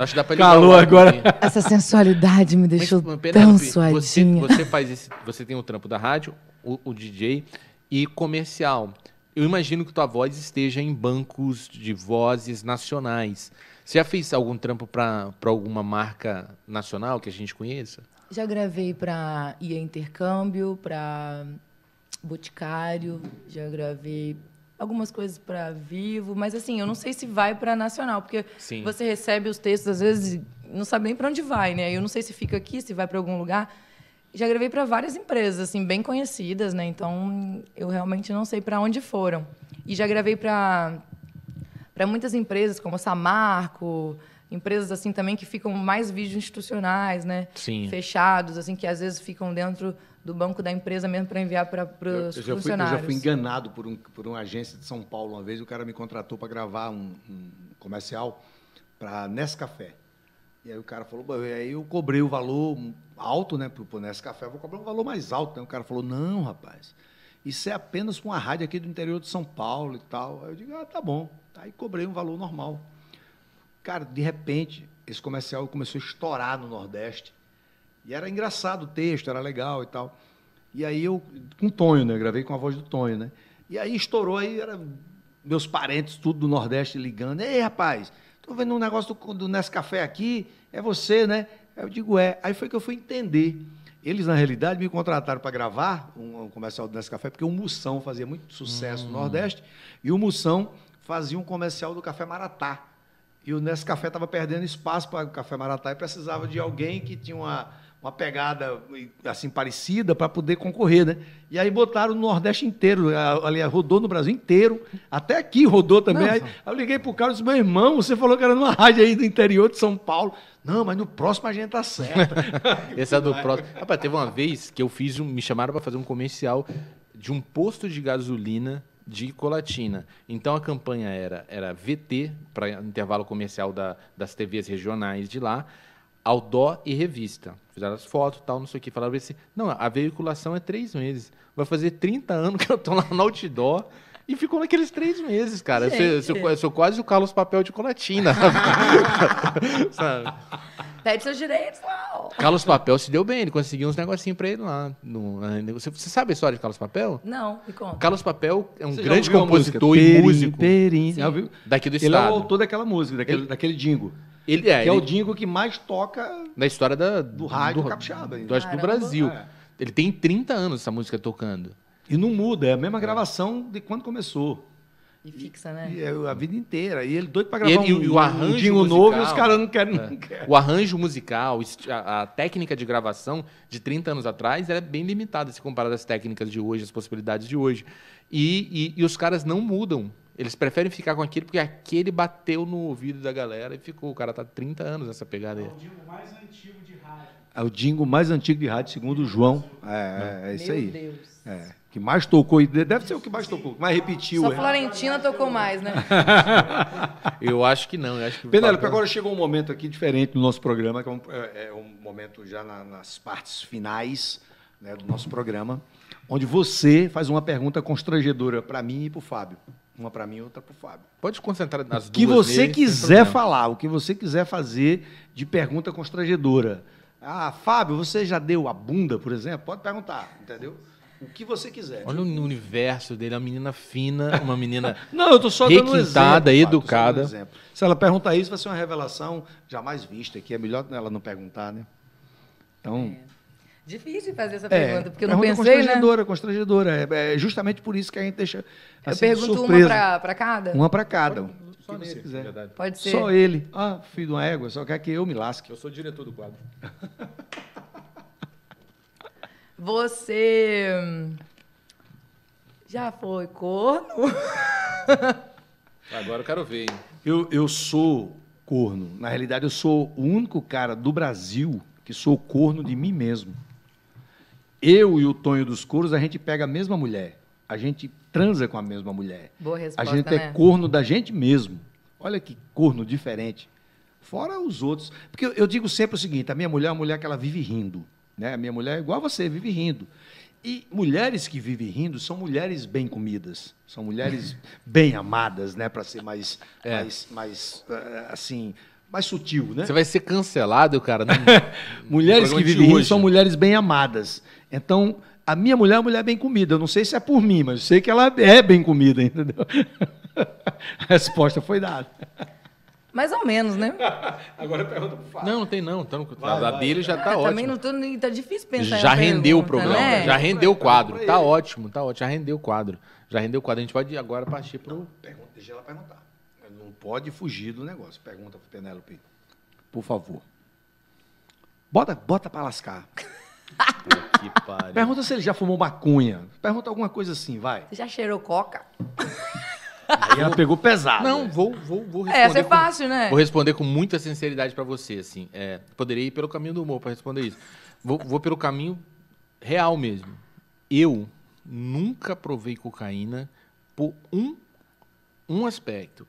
Acho que dá pra Calor agora. Essa sensualidade me deixou Mas, tão suadinha. Você, você, faz esse, você tem o trampo da rádio, o, o DJ e comercial. Eu imagino que tua voz esteja em bancos de vozes nacionais. Você já fez algum trampo para alguma marca nacional que a gente conheça? Já gravei para IA Intercâmbio, para Boticário, já gravei algumas coisas para Vivo, mas assim, eu não sei se vai para Nacional, porque Sim. você recebe os textos às vezes não sabe nem para onde vai, né? Eu não sei se fica aqui, se vai para algum lugar. Já gravei para várias empresas assim bem conhecidas, né? Então, eu realmente não sei para onde foram. E já gravei para para muitas empresas como a Samarco, empresas assim também que ficam mais vídeos institucionais, né? Sim. Fechados, assim, que às vezes ficam dentro do banco da empresa mesmo para enviar para os eu funcionários. Fui, eu já fui enganado por, um, por uma agência de São Paulo uma vez, o cara me contratou para gravar um, um comercial para Nescafé. E aí o cara falou, aí eu cobrei o valor alto, né, para o Nescafé, eu vou cobrar um valor mais alto. Né? O cara falou, não, rapaz, isso é apenas com a rádio aqui do interior de São Paulo e tal. Aí eu digo, ah, tá bom. Aí cobrei um valor normal. Cara, de repente, esse comercial começou a estourar no Nordeste. E era engraçado o texto, era legal e tal. E aí eu, com o Tonho, né? gravei com a voz do Tonho, né? E aí estourou, aí era meus parentes, tudo do Nordeste, ligando. Ei, rapaz, tô vendo um negócio do, do Nescafé aqui, é você, né? eu digo, é. Aí foi que eu fui entender. Eles, na realidade, me contrataram para gravar um, um, comercial do Nescafé, porque o Moção fazia muito sucesso hum. no Nordeste, e o Moção fazia um comercial do Café Maratá e o Nescafé estava perdendo espaço para o Café Maratá e precisava de alguém que tinha uma, uma pegada assim parecida para poder concorrer, né? E aí botaram no Nordeste inteiro, ali rodou no Brasil inteiro, até aqui rodou também. Aí, eu liguei pro cara e disse: "Meu irmão, você falou que era numa rádio aí do interior de São Paulo". Não, mas no próximo a gente tá certo. (laughs) Esse é do próximo. Rapaz, teve uma vez que eu fiz um, me chamaram para fazer um comercial de um posto de gasolina de colatina. Então a campanha era, era VT, para intervalo comercial da, das TVs regionais de lá, dó e revista. Fizeram as fotos, tal, não sei o que. Falaram assim, não, a veiculação é três meses. Vai fazer 30 anos que eu tô lá no outdoor. E ficou naqueles três meses, cara. Eu sou, eu, sou, eu sou, quase o Carlos Papel de Colatina. (laughs) Sabe? Pede seus direitos Carlos Papel se deu bem, ele conseguiu uns negocinhos pra ele lá. No, você, você sabe a história de Carlos Papel? Não, me conta. Carlos Papel é um você grande compositor e músico. Perim, perim. Daqui do ele estado. Ele é o autor daquela música, daquele, ele, daquele dingo. Ele é. Que ele, é o dingo que mais toca. Na história da, do rádio do, capixaba. Do, do, do Brasil. É. Ele tem 30 anos essa música tocando. E não muda, é a mesma gravação de quando começou. E fixa, né? E, e é a vida inteira. E ele doido pra gravar ele, um, e o arranjo um dingo novo e os caras não querem, é. O arranjo musical, a, técnica de gravação de 30 anos atrás era é bem limitada se comparada às técnicas de hoje, às possibilidades de hoje. E, e, e os caras não mudam. Eles preferem ficar com aquele porque aquele bateu no ouvido da galera e ficou. O cara tá 30 anos nessa pegada aí. É o dingo mais antigo de rádio. É o dingo mais antigo de rádio, segundo o João. É, é, é isso aí. Meu Deus. É que mais tocou, deve ser o que mais tocou, que mais repetiu. Só é. Florentina tocou mais, né? (laughs) eu acho que não. acho que Penélope, agora chegou um momento aqui diferente no nosso programa, que é um, é, é um momento já na, nas partes finais né, do nosso programa, onde você faz uma pergunta constrangedora para mim e para o Fábio. Uma para mim e outra para o Fábio. Pode concentrar nas duas. O que você quiser falar, o que você quiser fazer de pergunta constrangedora. Ah, Fábio, você já deu a bunda, por exemplo? Pode perguntar, entendeu? o que você quiser. Olha o universo dele, uma menina fina, uma menina (laughs) Não, eu tô só dando um exemplo, educada. Dando um Se ela perguntar isso, vai ser uma revelação jamais vista, que é melhor ela não perguntar, né? Então... É. Difícil fazer essa é, pergunta, porque eu não pensei, né? constrangedora, né? constrangedora. É, é, justamente por isso que a gente deixa assim, Eu pergunto surpresa. uma para cada? Uma para cada. Pode, só nele, se quiser. Pode ser. Só ele. Ah, filho de uma égua, só quer que eu me lasque. Eu sou diretor do quadro. (laughs) Você hum, já foi corno? (laughs) Agora eu quero ver, hein? Eu, eu sou corno. Na realidade, eu sou o único cara do Brasil que sou corno de mim mesmo. Eu e o Tonho dos Couros, a gente pega a mesma mulher. A gente transa com a mesma mulher. Boa resposta, A gente é né? corno da gente mesmo. Olha que corno diferente. Fora os outros. Porque eu, eu digo sempre o seguinte, a minha mulher é uma mulher que ela vive rindo. Né? Minha mulher é igual a você, vive rindo. E mulheres que vivem rindo são mulheres bem comidas, são mulheres (laughs) bem amadas, né? Para ser mais, é. mais, mais eh, assim, mais sutil, né? Você vai ser cancelado, cara. (laughs) mulheres que vivem rindo são mulheres bem amadas. Então, a minha mulher é uma mulher bem comida. Eu não sei se é por mim, mas eu sei que ela é bem comida, (laughs) entendeu? a resposta foi dada. Mais ou menos, né? (laughs) Agora pergunta pro Fábio. Não, não tem não. Então, vai, a vai. dele já ah, tá ah, ótimo. Também não tô, tá difícil pensar. Já rendeu pergunta, o programa, né? já rendeu o quadro. Tá ótimo, tá ótimo. Já rendeu o quadro. Já rendeu o quadro. A gente pode agora partir pro. Não, pergunta, deixa ela perguntar. Não pode fugir do negócio. Pergunta pro Penélope. Por favor. Bota, bota pra lascar. (laughs) Pô, que pariu. Pergunta se ele já fumou maconha. Pergunta alguma coisa assim, vai. Você já cheirou coca? (laughs) Aí ela pegou pesado. Não, né? vou, vou, vou responder. É, essa é com, fácil, né? Vou responder com muita sinceridade para você, assim. É, poderia ir pelo caminho do humor para responder isso. Vou, vou pelo caminho real mesmo. Eu nunca provei cocaína por um, um aspecto.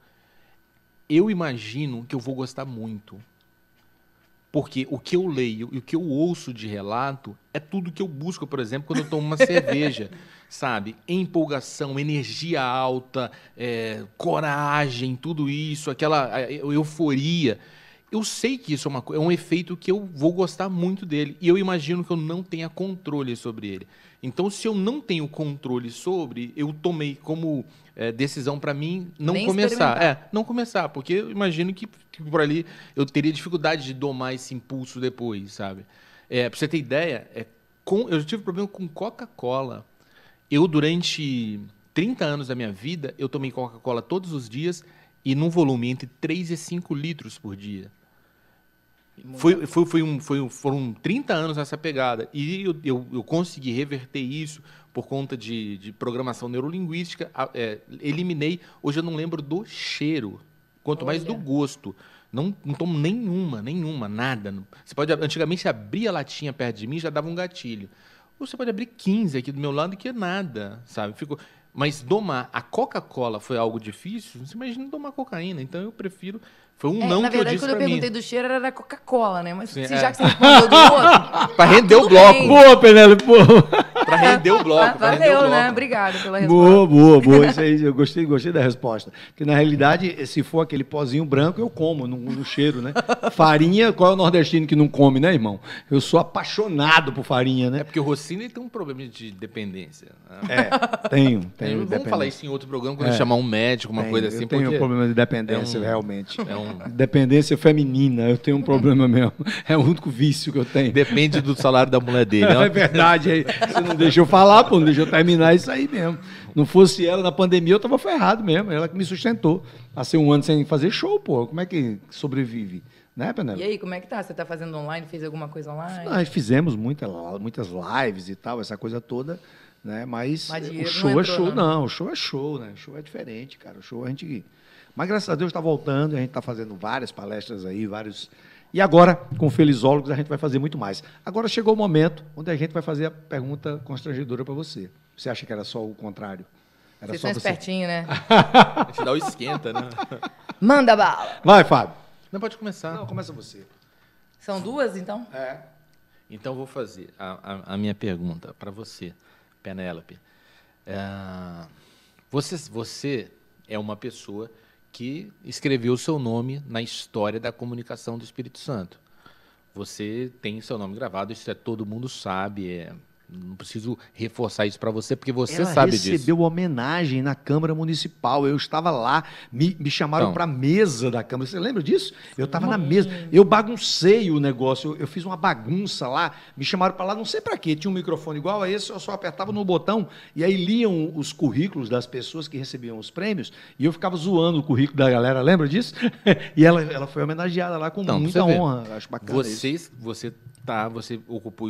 Eu imagino que eu vou gostar muito. Porque o que eu leio e o que eu ouço de relato é tudo que eu busco, por exemplo, quando eu tomo uma (laughs) cerveja, sabe? Empolgação, energia alta, é, coragem, tudo isso, aquela é, euforia eu sei que isso é, uma, é um efeito que eu vou gostar muito dele. E eu imagino que eu não tenha controle sobre ele. Então, se eu não tenho controle sobre, eu tomei como é, decisão para mim não Nem começar. É, não começar, porque eu imagino que, por ali eu teria dificuldade de domar esse impulso depois, sabe? É, para você ter ideia, é, com, eu tive problema com Coca-Cola. Eu, durante 30 anos da minha vida, eu tomei Coca-Cola todos os dias e num volume entre 3 e 5 litros por dia. Foi, foi, foi um, foi um, foram 30 anos nessa pegada. E eu, eu, eu consegui reverter isso por conta de, de programação neurolinguística. É, eliminei. Hoje eu não lembro do cheiro, quanto Olha. mais do gosto. Não, não tomo nenhuma, nenhuma, nada. Você pode, antigamente, você abria a latinha perto de mim já dava um gatilho. Ou você pode abrir 15 aqui do meu lado que é nada, sabe? Ficou. Mas domar a Coca-Cola foi algo difícil? Você imagina domar cocaína. Então eu prefiro foi um é, não que verdade, eu disse pra mim. Na verdade, quando eu perguntei do cheiro, era da Coca-Cola, né? Mas Sim, se, é. já que você respondeu do (laughs) outro... pra tá render o bloco. Bem. Boa, Penélope, boa para render o (laughs) bloco. Valeu, o né? Obrigado pela resposta. Boa, boa, boa. (laughs) Isso aí, eu gostei, gostei da resposta. Porque, na realidade, se for aquele pozinho branco, eu como no, no cheiro, né? (laughs) Farinha, qual é o nordestino que não come, né, irmão? Eu sou apaixonado por farinha, né? É porque o rocinho tem um problema de dependência. Né? É, tenho, tenho. Vamos falar isso em outro programa quando é. chamar um médico, uma tenho, coisa assim. Eu tenho um problema de dependência, é um, realmente. É um... Dependência feminina, eu tenho um problema mesmo. É o único vício que eu tenho. Depende do salário da mulher dele. Não? É verdade. É. Você não deixa eu falar, pô, deixa eu terminar isso aí mesmo. Não fosse ela na pandemia, eu tava ferrado mesmo. Ela que me sustentou. Passei um ano sem fazer show, pô. Como é que sobrevive? Né, Penelope? E aí, como é que tá? Você tá fazendo online? Fez alguma coisa online? Nós fizemos muita, muitas lives e tal, essa coisa toda, né? Mas, Mas o show é entrou, é show, não. não. O show é show, né? O show é diferente, cara. O show a gente. Mas graças a Deus está voltando, a gente está fazendo várias palestras aí, vários e agora, com felizólogos, a gente vai fazer muito mais. Agora chegou o momento onde a gente vai fazer a pergunta constrangedora para você. Você acha que era só o contrário? Era Vocês só são você... espertinhos, né? (laughs) a gente dá o esquenta, né? Manda bala! Vai, Fábio. Não, pode começar. Não, começa você. São duas, então? É. Então vou fazer a, a, a minha pergunta para você, Penélope. É, você, você é uma pessoa que escreveu o seu nome na história da comunicação do Espírito Santo. Você tem seu nome gravado, isso é todo mundo sabe, é não preciso reforçar isso para você, porque você Ela sabe disso. Ela recebeu homenagem na Câmara Municipal. Eu estava lá, me, me chamaram então. para a mesa da Câmara. Você lembra disso? Eu estava na mesa. Eu baguncei o negócio. Eu, eu fiz uma bagunça lá. Me chamaram para lá, não sei para quê. Tinha um microfone igual a esse, eu só apertava no botão. E aí liam os currículos das pessoas que recebiam os prêmios. E eu ficava zoando o currículo da galera. Lembra disso? (laughs) e ela, ela foi homenageada lá com então, muita honra. Acho bacana. Vocês, isso. Você, tá, você ocupou.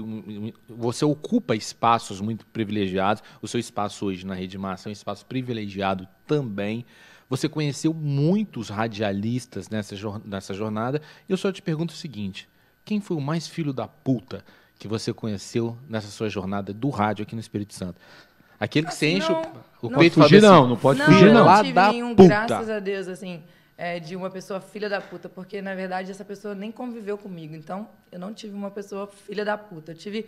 Você ocupa ocupa espaços muito privilegiados. O seu espaço hoje na Rede Massa é um espaço privilegiado também. Você conheceu muitos radialistas nessa, nessa jornada. E eu só te pergunto o seguinte: quem foi o mais filho da puta que você conheceu nessa sua jornada do rádio aqui no Espírito Santo? Aquele que assim, você enche não, o, peito assim. Assim, não, fugir, não, não pode não, fugir, não. Eu não Lá tive nenhum, puta. graças a Deus, assim, é, de uma pessoa filha da puta, porque na verdade essa pessoa nem conviveu comigo. Então, eu não tive uma pessoa filha da puta. Eu tive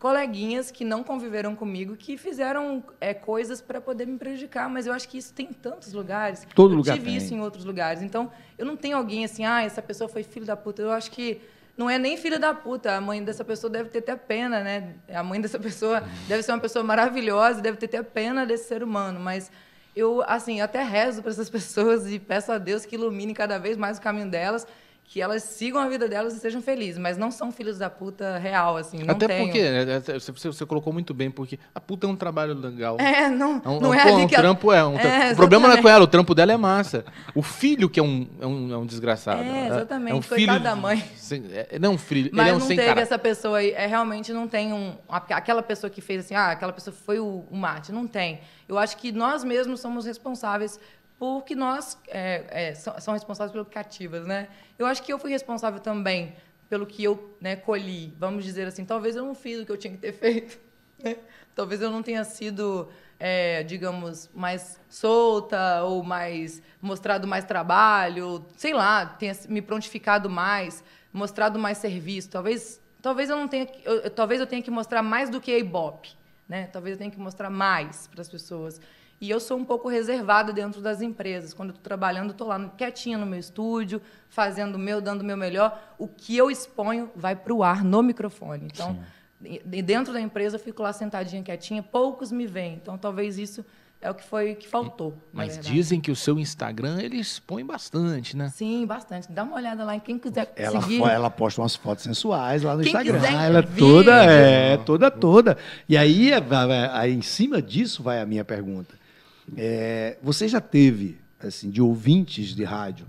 coleguinhas que não conviveram comigo que fizeram é, coisas para poder me prejudicar, mas eu acho que isso tem em tantos lugares. Todo eu lugar tive tem. isso em outros lugares. Então, eu não tenho alguém assim, ah, essa pessoa foi filho da puta. Eu acho que não é nem filho da puta. A mãe dessa pessoa deve ter até pena, né? A mãe dessa (laughs) pessoa deve ser uma pessoa maravilhosa, deve ter até pena desse ser humano, mas eu, assim, até rezo para essas (laughs) pessoas e peço a Deus que ilumine cada vez mais o caminho delas que elas sigam a vida delas e sejam felizes, mas não são filhos da puta real, assim. Até tenho. porque, né, você, você, colocou muito bem, porque a puta é um trabalho legal. É, não é um, não é pô, um trampo. Ela... É, um tra... é, o problema não é com ela, o trampo dela é massa. O filho que é um, é um, é um desgraçado. É, né? exatamente. É um Coitado filho da mãe. Sem, é, é, não, filho, mas ele é um não sem teve cara. essa pessoa aí, é, realmente não tem um... Aquela pessoa que fez assim, ah, aquela pessoa foi o, o mate. Não tem. Eu acho que nós mesmos somos responsáveis porque nós é, é, são, responsáveis pelo cativas, né? Eu acho que eu fui responsável também pelo que eu né, colhi, vamos dizer assim. Talvez eu não fiz o que eu tinha que ter (laughs) feito. Né? Talvez eu não tenha sido, é, digamos, mais solta ou mais mostrado mais trabalho, sei lá, tenha me prontificado mais, mostrado mais serviço. Talvez, talvez eu não tenha, eu, talvez eu tenha que mostrar mais do que a Ibope, né? Talvez eu tenha que mostrar mais para as pessoas. E eu sou um pouco reservada dentro das empresas. Quando eu estou trabalhando, estou lá quietinha no meu estúdio, fazendo o meu, dando o meu melhor. O que eu exponho vai para o ar, no microfone. Então, Sim. dentro da empresa, eu fico lá sentadinha, quietinha. Poucos me veem. Então, talvez isso é o que foi que faltou. Mas dizem que o seu Instagram ele expõe bastante, né? Sim, bastante. Dá uma olhada lá em quem quiser ela, seguir. Ela posta umas fotos sensuais lá no quem Instagram. Ah, ela é toda, é toda, toda. E aí, é, aí, em cima disso vai a minha pergunta. É, você já teve, assim, de ouvintes de rádio,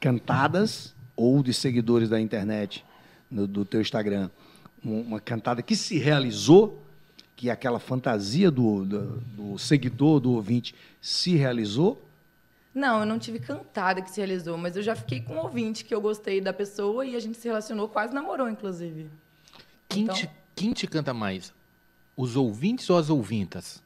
cantadas ou de seguidores da internet, no, do teu Instagram, uma cantada que se realizou, que aquela fantasia do, do, do seguidor, do ouvinte, se realizou? Não, eu não tive cantada que se realizou, mas eu já fiquei com um ouvinte que eu gostei da pessoa e a gente se relacionou, quase namorou, inclusive. Quem, então... te, quem te canta mais? Os ouvintes ou as ouvintas?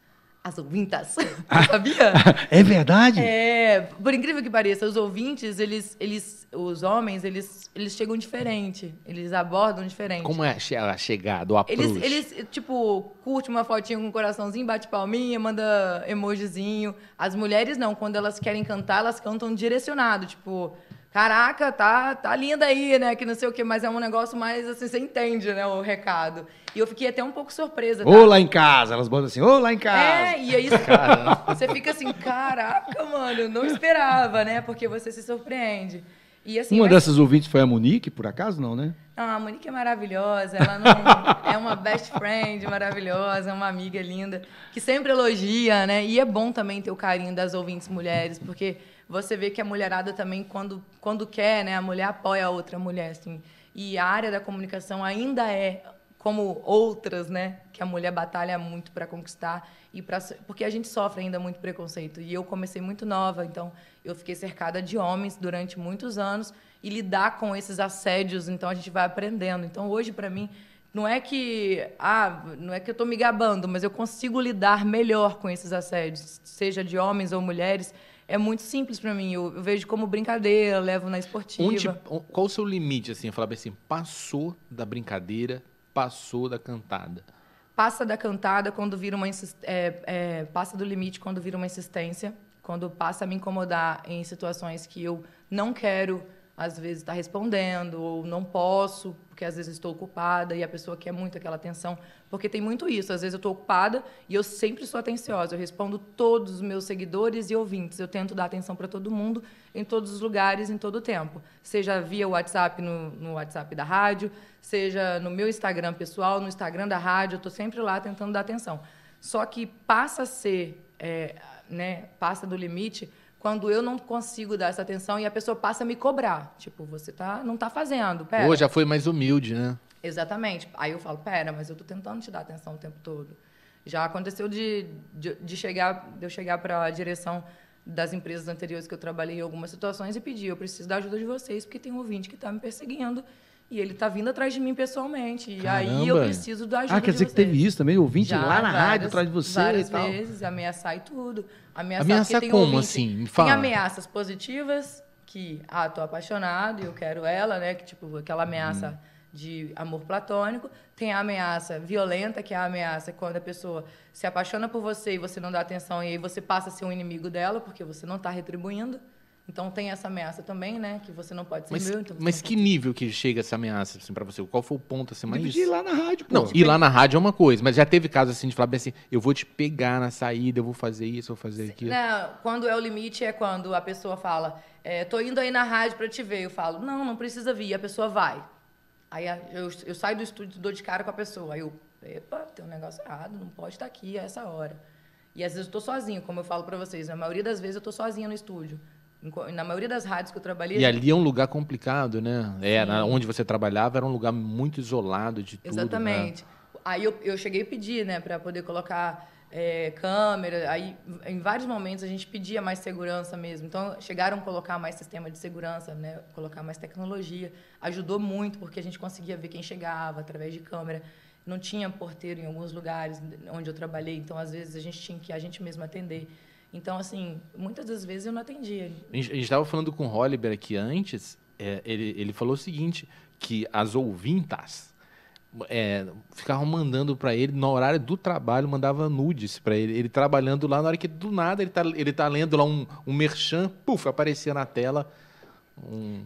as ouvintas. (laughs) Sabia? (laughs) é verdade? É, por incrível que pareça, os ouvintes, eles, eles os homens, eles, eles chegam diferente. Eles abordam diferente. Como é a chegada, o approach? Eles, eles, tipo, curte uma fotinha com um coraçãozinho, bate palminha, manda emojizinho. As mulheres não, quando elas querem cantar, elas cantam direcionado, tipo, caraca, tá, tá linda aí, né? Que não sei o quê, mas é um negócio mais assim, você entende, né? O recado. E eu fiquei até um pouco surpresa. Tá? lá em casa, elas botam assim, ou lá em casa. É, e aí você né? (laughs) fica assim, caraca, mano, não esperava, né? Porque você se surpreende. E, assim, Uma mas... dessas ouvintes foi a Monique, por acaso, não, né? Não, a Monique é maravilhosa, ela não... é uma best friend maravilhosa, é uma amiga linda, que sempre elogia, né? E é bom também ter o carinho das ouvintes mulheres, porque você vê que a mulherada também, quando, quando quer, né, a mulher apoia a outra mulher, assim. E a área da comunicação ainda é como outras, né, que a mulher batalha muito para conquistar e para porque a gente sofre ainda muito preconceito. E eu comecei muito nova, então eu fiquei cercada de homens durante muitos anos e lidar com esses assédios, então a gente vai aprendendo. Então hoje para mim não é que ah, não é que eu estou me gabando, mas eu consigo lidar melhor com esses assédios, seja de homens ou mulheres, é muito simples para mim. Eu, eu, vejo como brincadeira, levo na esportiva. Onde, tipo, qual o seu limite, assim? Eu falava assim, passou da brincadeira, passou da cantada. Passa da cantada quando vira uma é, é, passa do limite quando vira uma insistência, quando passa a me incomodar em situações que eu não quero às vezes está respondendo, ou não posso, porque às vezes estou ocupada e a pessoa quer muito aquela atenção. Porque tem muito isso, às vezes eu estou ocupada e eu sempre sou atenciosa, eu respondo todos os meus seguidores e ouvintes, eu tento dar atenção para todo mundo, em todos os lugares, em todo o tempo. Seja via WhatsApp no, no WhatsApp da rádio, seja no meu Instagram pessoal, no Instagram da rádio, eu estou sempre lá tentando dar atenção. Só que passa a ser, é, né, passa do limite quando eu não consigo dar essa atenção e a pessoa passa a me cobrar. Tipo, você tá, não tá fazendo, pera. Ou já foi mais humilde, né? Exatamente. Aí eu falo, pera, mas eu tô tentando te dar atenção o tempo todo. Já aconteceu de, de, de chegar, de eu chegar para a direção das empresas anteriores que eu trabalhei em algumas situações e pedir, eu preciso da ajuda de vocês, porque tem um ouvinte que está me perseguindo e ele está vindo atrás de mim pessoalmente. Caramba. E aí eu preciso da ajuda. Ah, quer dizer vocês. que teve isso também? Ouvinte Já, lá na várias, rádio atrás de você. Várias e tal. vezes, ameaçar e tudo. Ameaçar, ameaçar como, assim? Me fala. Tem ameaças positivas, que, ah, tô apaixonado, e eu quero ela, né? Que, tipo, aquela ameaça hum. de amor platônico. Tem a ameaça violenta, que é a ameaça quando a pessoa se apaixona por você e você não dá atenção e aí você passa a ser um inimigo dela, porque você não está retribuindo. Então tem essa ameaça também, né? Que você não pode ser mas, meu. Então mas que nível que chega essa ameaça assim, para você? Qual foi o ponto assim mais? Ir lá na rádio. Pô. Não, ir lá na rádio é uma coisa, mas já teve casos assim de falar bem assim, eu vou te pegar na saída, eu vou fazer isso, eu vou fazer aquilo. Não, né, quando é o limite é quando a pessoa fala, é, tô indo aí na rádio para te ver. Eu falo, não, não precisa vir. E a pessoa vai. Aí eu, eu saio do estúdio, dou de cara com a pessoa. Aí eu, epa, tem um negócio errado, não pode estar tá aqui a essa hora. E às vezes eu tô sozinho, como eu falo para vocês. a maioria das vezes eu tô sozinha no estúdio. Na maioria das rádios que eu trabalhei. E ali é um lugar complicado, né? Era, onde você trabalhava era um lugar muito isolado de tudo. Né? Exatamente. Né? Aí eu, eu cheguei a pedir, né, para poder colocar é, câmera. Aí, em vários momentos, a gente pedia mais segurança mesmo. Então, chegaram a colocar mais sistema de segurança, né? colocar mais tecnologia. Ajudou muito, porque a gente conseguia ver quem chegava através de câmera. Não tinha porteiro em alguns lugares onde eu trabalhei, então, às vezes, a gente tinha que a gente mesmo atender. Então, assim, muitas das vezes eu não atendia. A gente estava falando com o Holliber aqui antes, é, ele, ele falou o seguinte, que as ouvintas é, ficavam mandando para ele, no horário do trabalho, mandava nudes para ele. Ele trabalhando lá, na hora que do nada ele está ele tá lendo lá um, um merchan, puf, aparecia na tela...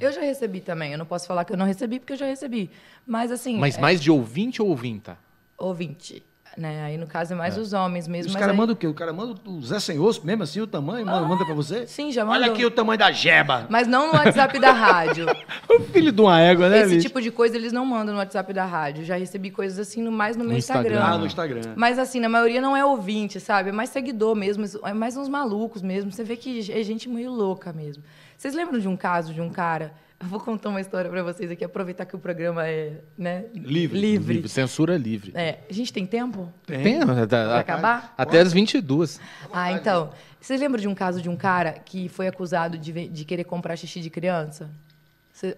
Eu já recebi também, eu não posso falar que eu não recebi, porque eu já recebi. Mas assim... Mas é... mais de ouvinte ou ouvinta? Ouvinte. Né? Aí, no caso, é mais é. os homens mesmo. os caras aí... mandam o quê? O cara manda o Zé Sem Osso mesmo assim, o tamanho? Ah, manda pra você? Sim, já mandou. Olha aqui o tamanho da jeba. Mas não no WhatsApp da rádio. (laughs) o filho de uma égua, né, Esse bicho? tipo de coisa eles não mandam no WhatsApp da rádio. Já recebi coisas assim, no, mais no, no meu Instagram. Instagram. Ah, no Instagram. Mas assim, na maioria não é ouvinte, sabe? É mais seguidor mesmo, é mais uns malucos mesmo. Você vê que é gente meio louca mesmo. Vocês lembram de um caso de um cara (laughs) vou contar uma história para vocês aqui, aproveitar que o programa é né, livre, livre. livre. Censura livre. É, a gente tem tempo? Tem. tem pra acabar? Até Pode. as 22. Ah, então. Vocês lembram de um caso de um cara que foi acusado de, de querer comprar xixi de criança?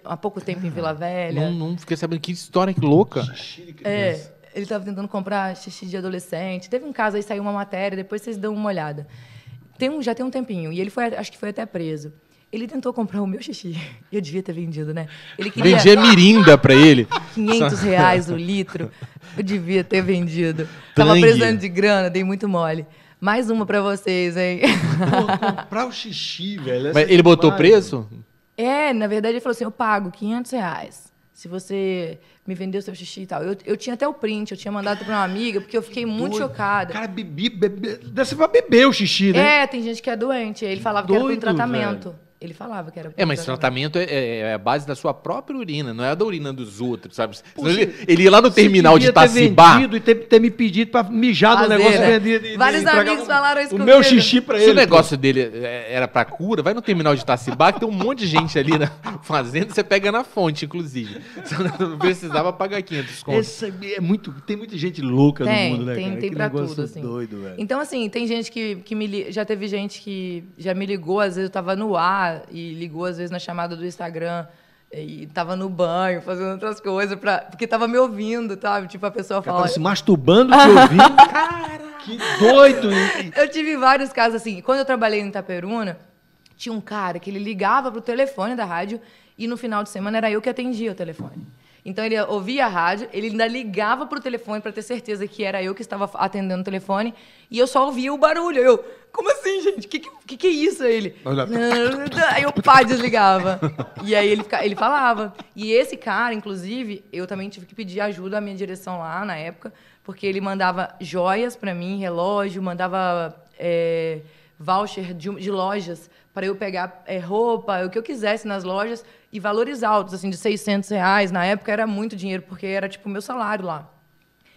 Há pouco tempo em Vila Velha. Não, não fiquei sabendo que história que louca. Xixi de é, criança. É, ele estava tentando comprar xixi de adolescente. Teve um caso aí, saiu uma matéria, depois vocês dão uma olhada. Tem um, já tem um tempinho. E ele foi, acho que foi até preso. Ele tentou comprar o meu xixi. (laughs) Eu devia ter vendido, né? Ele queria... Vendia mirinda para ele. 500 reais o (laughs) litro. Eu devia ter vendido. Tangue. Tava precisando de grana, dei muito mole. Mais uma para vocês, hein? Pô, (laughs) comprar o xixi, velho. Mas ele botou demais. preço? É, na verdade ele falou assim, eu pago 500 reais. Se você me vendeu seu xixi e tal. Eu, eu tinha até o print, eu tinha mandado para uma amiga, porque eu fiquei muito Doido. chocada. Cara, bebi, bebi, deve ser pra beber o xixi, né? É, tem gente que é doente. Ele falava Doido, que era um tratamento. Velho. Ele falava que era. É, mas tratamento é, é, é, a base da sua própria urina, não é a da urina dos outros, sabe? ele, ele, ia lá no terminal de Itacibá. Ter e ter, ter, me pedido para mijar do negócio vendido. Né? Vários amigos falaram isso O meu né? xixi para ele. Se o negócio pô. dele é, era para cura, vai no terminal de Itacibá, que tem um monte de gente ali na né, (laughs) fazenda, você pega na fonte, inclusive. Você não precisava pagar 500 contos. É, é muito, tem muita gente louca tem, no mundo, né? Tem, cara? tem que pra tudo, assim. Doido, então, assim, tem gente que, que me. Já teve gente que já me ligou, às vezes eu tava no ar e ligou às vezes na chamada do Instagram e tava no banho, fazendo outras coisas, para porque tava me ouvindo, sabe? Tipo, a pessoa fala. Tava se masturbando te ouvindo. (laughs) Cara! Que doido! Hein? Eu tive vários casos assim. Quando eu trabalhei em Itaperuna, tinha um cara que ele ligava pro telefone da rádio e no final de semana era eu que atendia o telefone. Então ele ouvia a rádio, ele ainda ligava pro telefone para ter certeza que era eu que estava atendendo o telefone, e eu só ouvia o barulho. Eu, como assim, gente? O que, que, que, é isso? Aí ele. aí o pai desligava. E aí ele, fica, ele falava. E esse cara, inclusive, eu também tive que pedir ajuda à minha direção lá na época, porque ele mandava joias para mim, relógio, mandava. É, voucher de, de lojas para eu pegar é, roupa, o que eu quisesse nas lojas e valores altos, assim, de 600 reais. Na época era muito dinheiro, porque era tipo o meu salário lá.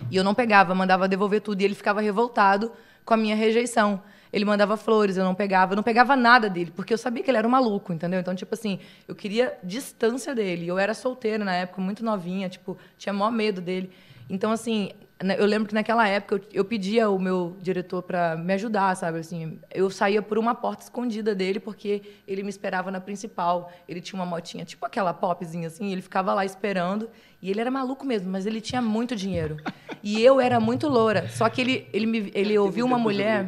E eu não pegava, mandava devolver tudo. E ele ficava revoltado com a minha rejeição. Ele mandava flores, eu não pegava. Eu não pegava nada dele, porque eu sabia que ele era um maluco, entendeu? Então, tipo assim, eu queria distância dele. Eu era solteira na época, muito novinha, tipo, tinha maior medo dele. Então, assim, né, eu lembro que naquela época eu, eu pedia o meu diretor para me ajudar, sabe? Assim, eu saía por uma porta escondida dele porque ele me esperava na principal. Ele tinha uma motinha, tipo aquela popzinha assim, ele ficava lá esperando. E ele era maluco mesmo, mas ele tinha muito dinheiro. E eu era muito loura. Só que ele, ele, me, ele ouviu uma mulher.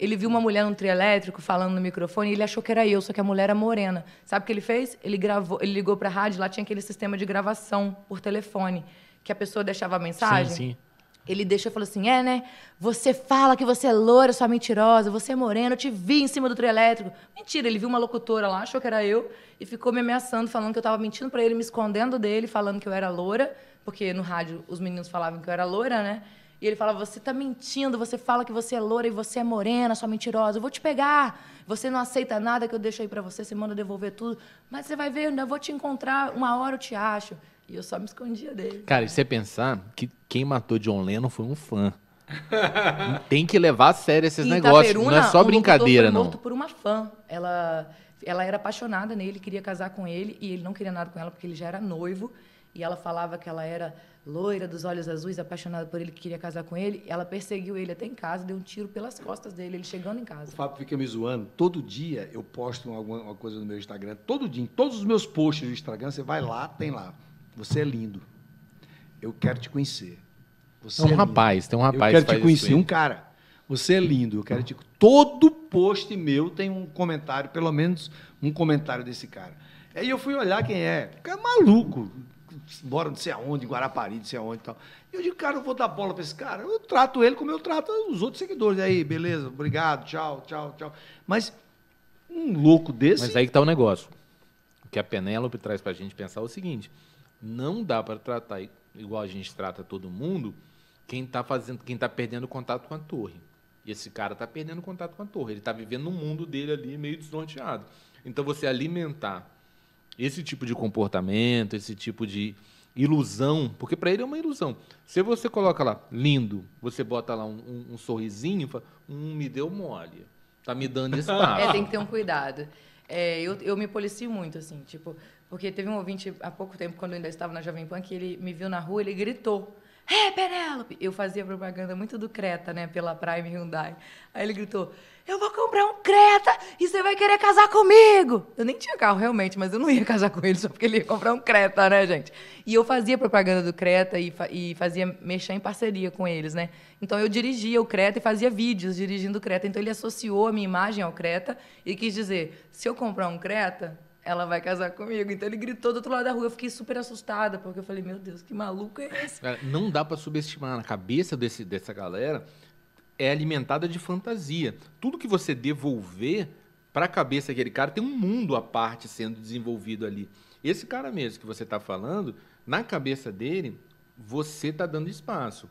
ele viu uma mulher no trio elétrico falando no microfone e ele achou que era eu, só que a mulher era morena. Sabe o que ele fez? Ele gravou, ele ligou para a rádio, lá tinha aquele sistema de gravação por telefone que a pessoa deixava a mensagem. Sim, sim. Ele deixou e falou assim: é, né? Você fala que você é loura, sua mentirosa, você é morena, eu te vi em cima do trio elétrico. Mentira, ele viu uma locutora lá, achou que era eu, e ficou me ameaçando, falando que eu tava mentindo para ele, me escondendo dele, falando que eu era loura, porque no rádio os meninos falavam que eu era loura, né? E ele falava: Você tá mentindo, você fala que você é loura e você é morena, sua mentirosa, eu vou te pegar. Você não aceita nada que eu deixo aí para você, você manda devolver tudo. Mas você vai ver, eu vou te encontrar, uma hora eu te acho. E eu só me escondia dele. Cara, e você pensar que quem matou John Lennon foi um fã. (laughs) Tem que levar a sério esses negócios. Não é só um brincadeira, foi não. morto por uma fã. Ela, ela era apaixonada nele, queria casar com ele e ele não queria nada com ela porque ele já era noivo. E ela falava que ela era loira, dos olhos azuis, apaixonada por ele, que queria casar com ele. Ela perseguiu ele até em casa, deu um tiro pelas costas dele, ele chegando em casa. O Fábio fica me zoando. Todo dia eu posto alguma coisa no meu Instagram. Todo dia, em todos os meus posts do Instagram, você vai lá, tem lá. Você é lindo. Eu quero te conhecer. Você é um é rapaz, tem um rapaz. Eu quero que te conhecer, um cara. Você é lindo, eu quero hum. te. Todo post meu tem um comentário, pelo menos um comentário desse cara. Aí eu fui olhar quem é. O cara é maluco. Bora não sei aonde, Guarapari, não sei aonde e tal. E eu digo, cara, eu vou dar bola para esse cara. Eu trato ele como eu trato os outros seguidores. E aí, beleza, obrigado, tchau, tchau, tchau. Mas um louco desse. Mas aí que tá o negócio. O que a Penélope traz para a gente pensar é o seguinte: não dá para tratar igual a gente trata todo mundo, quem está fazendo, quem tá perdendo contato com a torre. E esse cara está perdendo contato com a torre. Ele está vivendo um mundo dele ali meio desnorteado. Então você alimentar esse tipo de comportamento, esse tipo de ilusão, porque para ele é uma ilusão. Se você coloca lá lindo, você bota lá um, um, um sorrisinho, fala, hum, me deu mole, tá me dando (laughs) espaço. É, tem que ter um cuidado. É, eu, eu me policio muito, assim, tipo, porque teve um ouvinte há pouco tempo, quando eu ainda estava na Jovem Pan, que ele me viu na rua, ele gritou. É, Penélope! Eu fazia propaganda muito do Creta, né? Pela Prime Hyundai. Aí ele gritou: Eu vou comprar um Creta e você vai querer casar comigo! Eu nem tinha carro realmente, mas eu não ia casar com ele só porque ele ia comprar um Creta, né, gente? E eu fazia propaganda do Creta e, fa e fazia mexer em parceria com eles, né? Então eu dirigia o Creta e fazia vídeos dirigindo o Creta. Então ele associou a minha imagem ao Creta e quis dizer: Se eu comprar um Creta, ela vai casar comigo. Então ele gritou do outro lado da rua. Eu fiquei super assustada, porque eu falei, meu Deus, que maluco é esse? não dá para subestimar. Na cabeça desse, dessa galera é alimentada de fantasia. Tudo que você devolver para a cabeça daquele cara tem um mundo à parte sendo desenvolvido ali. Esse cara mesmo que você está falando, na cabeça dele, você está dando espaço.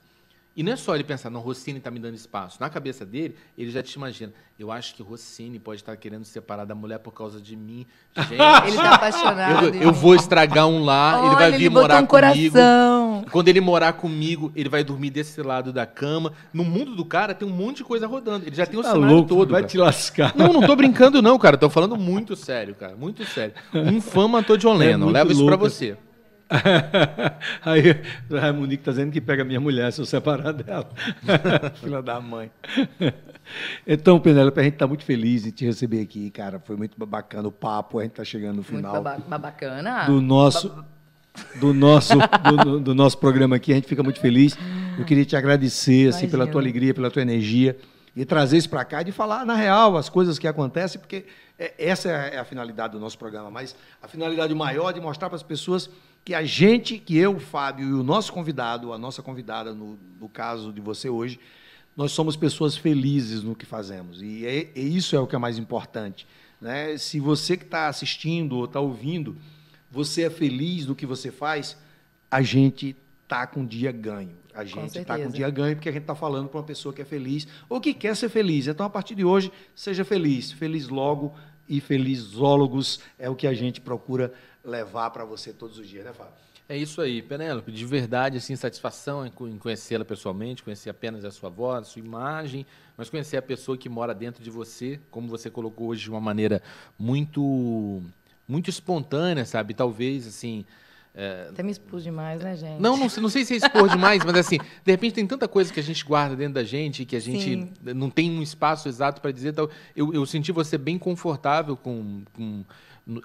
E não é só ele pensar, não, Rossini está me dando espaço. Na cabeça dele, ele já te imagina. Eu acho que Rossini pode estar tá querendo se separar da mulher por causa de mim. Gente, (laughs) ele está apaixonado. Eu, eu, vou estragar um lá. Olha, ele vai vir ele morar um comigo. Coração. Quando ele morar comigo, ele vai dormir desse lado da cama. No mundo do cara tem um monte de coisa rodando. Ele já Você tem o tá cenário louco, todo. Vai cara. te lascar. Não, não tô brincando não, cara. Tô falando muito sério, cara. Muito sério. Um fã matou John é Lennon. É Leva isso para você. (laughs) Aí o Raimonique está dizendo que pega minha mulher se eu separar dela. (laughs) Filha da mãe. Então, Penélope, a gente está muito feliz em te receber aqui, cara. Foi muito bacana o papo, a gente está chegando no final. Muito baba Do nosso, do, nosso, do, do, nosso programa aqui, a gente fica muito feliz. Eu queria te agradecer assim, pela tua alegria, pela tua energia e trazer isso para cá e de falar na real as coisas que acontecem, porque é, essa é, é a finalidade do nosso programa, mas a finalidade maior é de mostrar para as pessoas que a gente, que eu, o Fábio e o nosso convidado, a nossa convidada, no, no caso de você hoje, nós somos pessoas felizes no que fazemos. E, é, e é isso é o que é mais importante. Né? Se você que está assistindo ou está ouvindo, você é feliz no que você faz, a gente está com um dia ganho. A gente está com, com um dia ganho porque a gente está falando para uma pessoa que é feliz ou que quer ser feliz. Então, a partir de hoje, seja feliz. Feliz logo e felizólogos é o que a gente procura fazer levar para você todos os dias, né, Fábio? É isso aí, Penélope. De verdade, assim, satisfação em conhecê-la pessoalmente, conhecer apenas a sua voz, a sua imagem, mas conhecer a pessoa que mora dentro de você, como você colocou hoje de uma maneira muito, muito espontânea, sabe? Talvez, assim, é... Até me expus demais, né, gente? Não, não, não sei se é expor demais, mas assim, de repente tem tanta coisa que a gente guarda dentro da gente, que a gente Sim. não tem um espaço exato para dizer. Então eu, eu senti você bem confortável com, com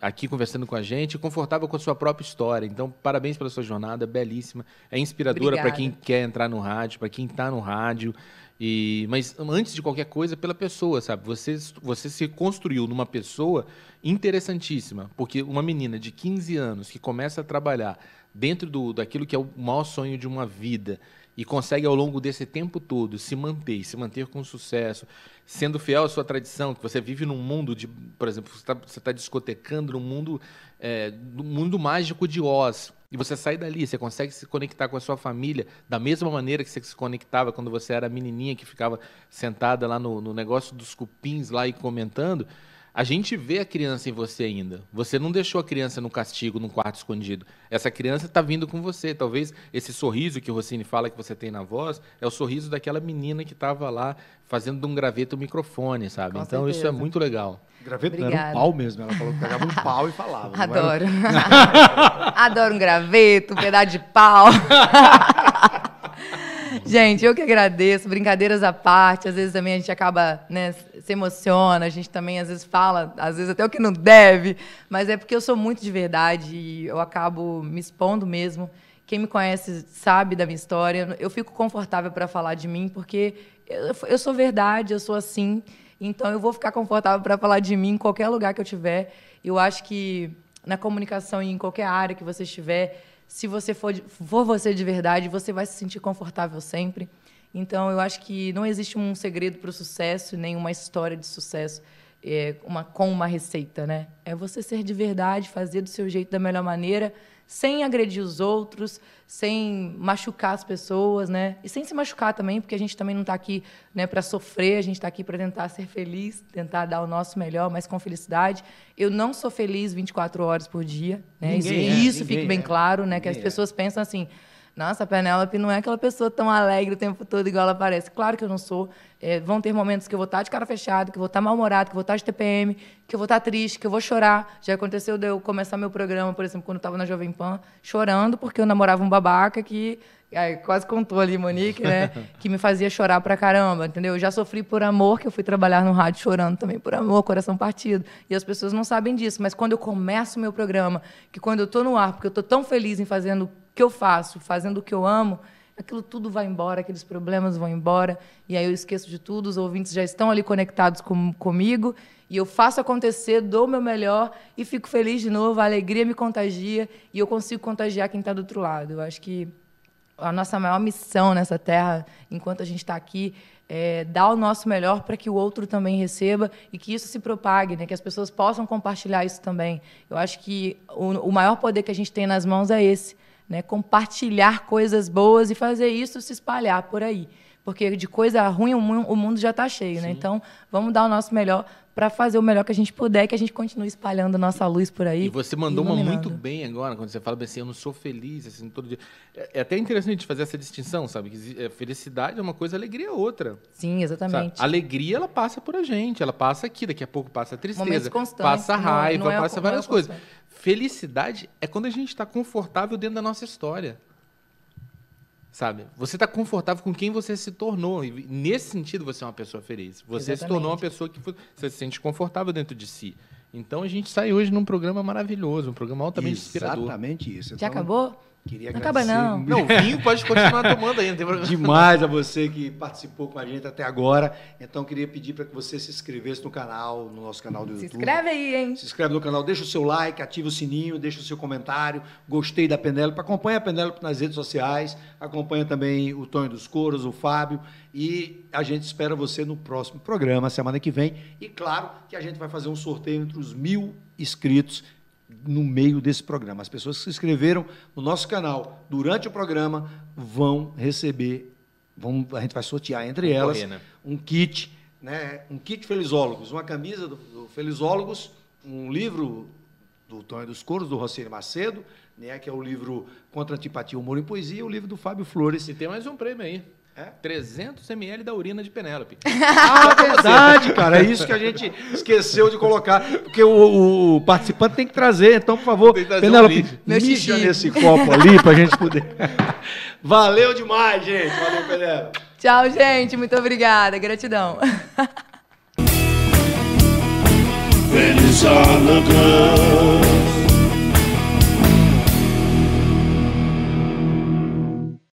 aqui conversando com a gente, confortável com a sua própria história. Então, parabéns pela sua jornada, belíssima, é inspiradora para quem quer entrar no rádio, para quem está no rádio. E, mas antes de qualquer coisa, pela pessoa, sabe? Você, você se construiu numa pessoa interessantíssima, porque uma menina de 15 anos que começa a trabalhar dentro do, daquilo que é o maior sonho de uma vida e consegue ao longo desse tempo todo se manter, se manter com sucesso, sendo fiel à sua tradição, que você vive num mundo de, por exemplo, você está tá discotecando num mundo, é, do mundo mágico de Oz, e você sai dali, você consegue se conectar com a sua família da mesma maneira que você se conectava quando você era menininha que ficava sentada lá no, no negócio dos cupins lá e comentando a gente vê a criança em você ainda. Você não deixou a criança no castigo, num quarto escondido. Essa criança está vindo com você. Talvez esse sorriso que o Rossini fala que você tem na voz é o sorriso daquela menina que estava lá fazendo de um graveto o microfone, sabe? Com então certeza. isso é muito legal. Graveto Obrigada. era um pau mesmo. Ela falou que pegava um pau e falava. Adoro. Era... (laughs) Adoro um graveto, um pedaço de pau. (laughs) Gente, eu que agradeço. Brincadeiras à parte. Às vezes também a gente acaba, né, se emociona. A gente também às vezes fala, às vezes até o que não deve. Mas é porque eu sou muito de verdade e eu acabo me expondo mesmo. Quem me conhece sabe da minha história. Eu fico confortável para falar de mim porque eu, eu sou verdade, eu sou assim. Então eu vou ficar confortável para falar de mim em qualquer lugar que eu tiver. Eu acho que na comunicação e em qualquer área que você estiver, se você for, for você de verdade, você vai se sentir confortável sempre. Então, eu acho que não existe um segredo para o sucesso, nem uma história de sucesso é, uma, com uma receita, né? É você ser de verdade, fazer do seu jeito da melhor maneira sem agredir os outros, sem machucar as pessoas, né? E sem se machucar também, porque a gente também não está aqui né, para sofrer, a gente está aqui para tentar ser feliz, tentar dar o nosso melhor, mas com felicidade. Eu não sou feliz 24 horas por dia, né? Ninguém isso, é, isso fique é. bem claro, né? Ninguém que as é. pessoas é. pensam assim, nossa, a Penélope não é aquela pessoa tão alegre o tempo todo igual ela parece. Claro que eu não sou. É, vão ter momentos que eu vou estar tá de cara fechada, que eu vou estar tá mal-humorado, que eu vou estar tá de TPM, que eu vou estar triste, que eu vou chorar. Já aconteceu de eu começar meu programa, por exemplo, quando eu estava na Jovem Pan, chorando porque eu namorava um babaca que Aí, quase contou ali, Monique, né? (laughs) que me fazia chorar pra caramba, entendeu? Eu já sofri por amor, que eu fui trabalhar no rádio chorando também por amor, coração partido. E as pessoas não sabem disso, mas quando eu começo o meu programa, que quando eu tô no ar, porque eu tô tão feliz em fazendo que eu faço, fazendo o que eu amo, aquilo tudo vai embora, aqueles problemas vão embora, e aí eu esqueço de tudo, os ouvintes já estão ali conectados com, comigo, e eu faço acontecer, dou o meu melhor e fico feliz de novo, a alegria me contagia e eu consigo contagiar quem está do outro lado. Eu acho que a nossa maior missão nessa terra, enquanto a gente está aqui, é dar o nosso melhor para que o outro também receba e que isso se propague, né? que as pessoas possam compartilhar isso também. Eu acho que o, o maior poder que a gente tem nas mãos é esse né? compartilhar coisas boas e fazer isso se espalhar por aí. Porque de coisa ruim o mundo já está cheio, né? Então, vamos dar o nosso melhor para fazer o melhor que a gente puder, que a gente continue espalhando a nossa luz por aí. E você mandou uma muito bem agora, quando você fala assim, eu não sou feliz, assim, todo dia. É, é até interessante fazer essa distinção, sabe? Que é, felicidade é uma coisa, alegria é outra. Sim, exatamente. Sabe? Alegria, ela passa por a gente, ela passa aqui, daqui a pouco passa a tristeza, passa a é- raiva, não, não é passa várias coisas. Felicidade é quando a gente está confortável dentro da nossa história. Sabe? Você está confortável com quem você se tornou. E nesse sentido, você é uma pessoa feliz. Você Exatamente. se tornou uma pessoa que você se sente confortável dentro de si. Então a gente sai hoje num programa maravilhoso, um programa altamente Exatamente inspirador. Exatamente isso. Então... Já acabou? Queria não acaba, não. Não, vinho pode continuar tomando ainda. Demais a você que participou com a gente até agora. Então, queria pedir para que você se inscrevesse no canal, no nosso canal do YouTube. Se inscreve aí, hein? Se inscreve no canal, deixa o seu like, ativa o sininho, deixa o seu comentário. Gostei da Penélope. Acompanha a Penélope nas redes sociais. Acompanha também o Tonho dos Coros, o Fábio. E a gente espera você no próximo programa, semana que vem. E claro que a gente vai fazer um sorteio entre os mil inscritos no meio desse programa. As pessoas que se inscreveram no nosso canal durante o programa vão receber, vão, a gente vai sortear entre elas né? um kit, né, um kit Felizólogos, uma camisa do, do Felizólogos, um livro do Tonho dos Coros, do Rocine Macedo, né, que é o livro Contra a Antipatia, Humor e Poesia, e o livro do Fábio Flores. E tem mais um prêmio aí. 300 é? ml da urina de Penélope. (laughs) Ah, verdade, cara. É isso que a gente esqueceu de colocar. Porque o, o participante tem que trazer. Então, por favor, Penélope, um mija nesse copo ali para a gente poder. (laughs) Valeu demais, gente. Valeu, Penélope. Tchau, gente. Muito obrigada. Gratidão.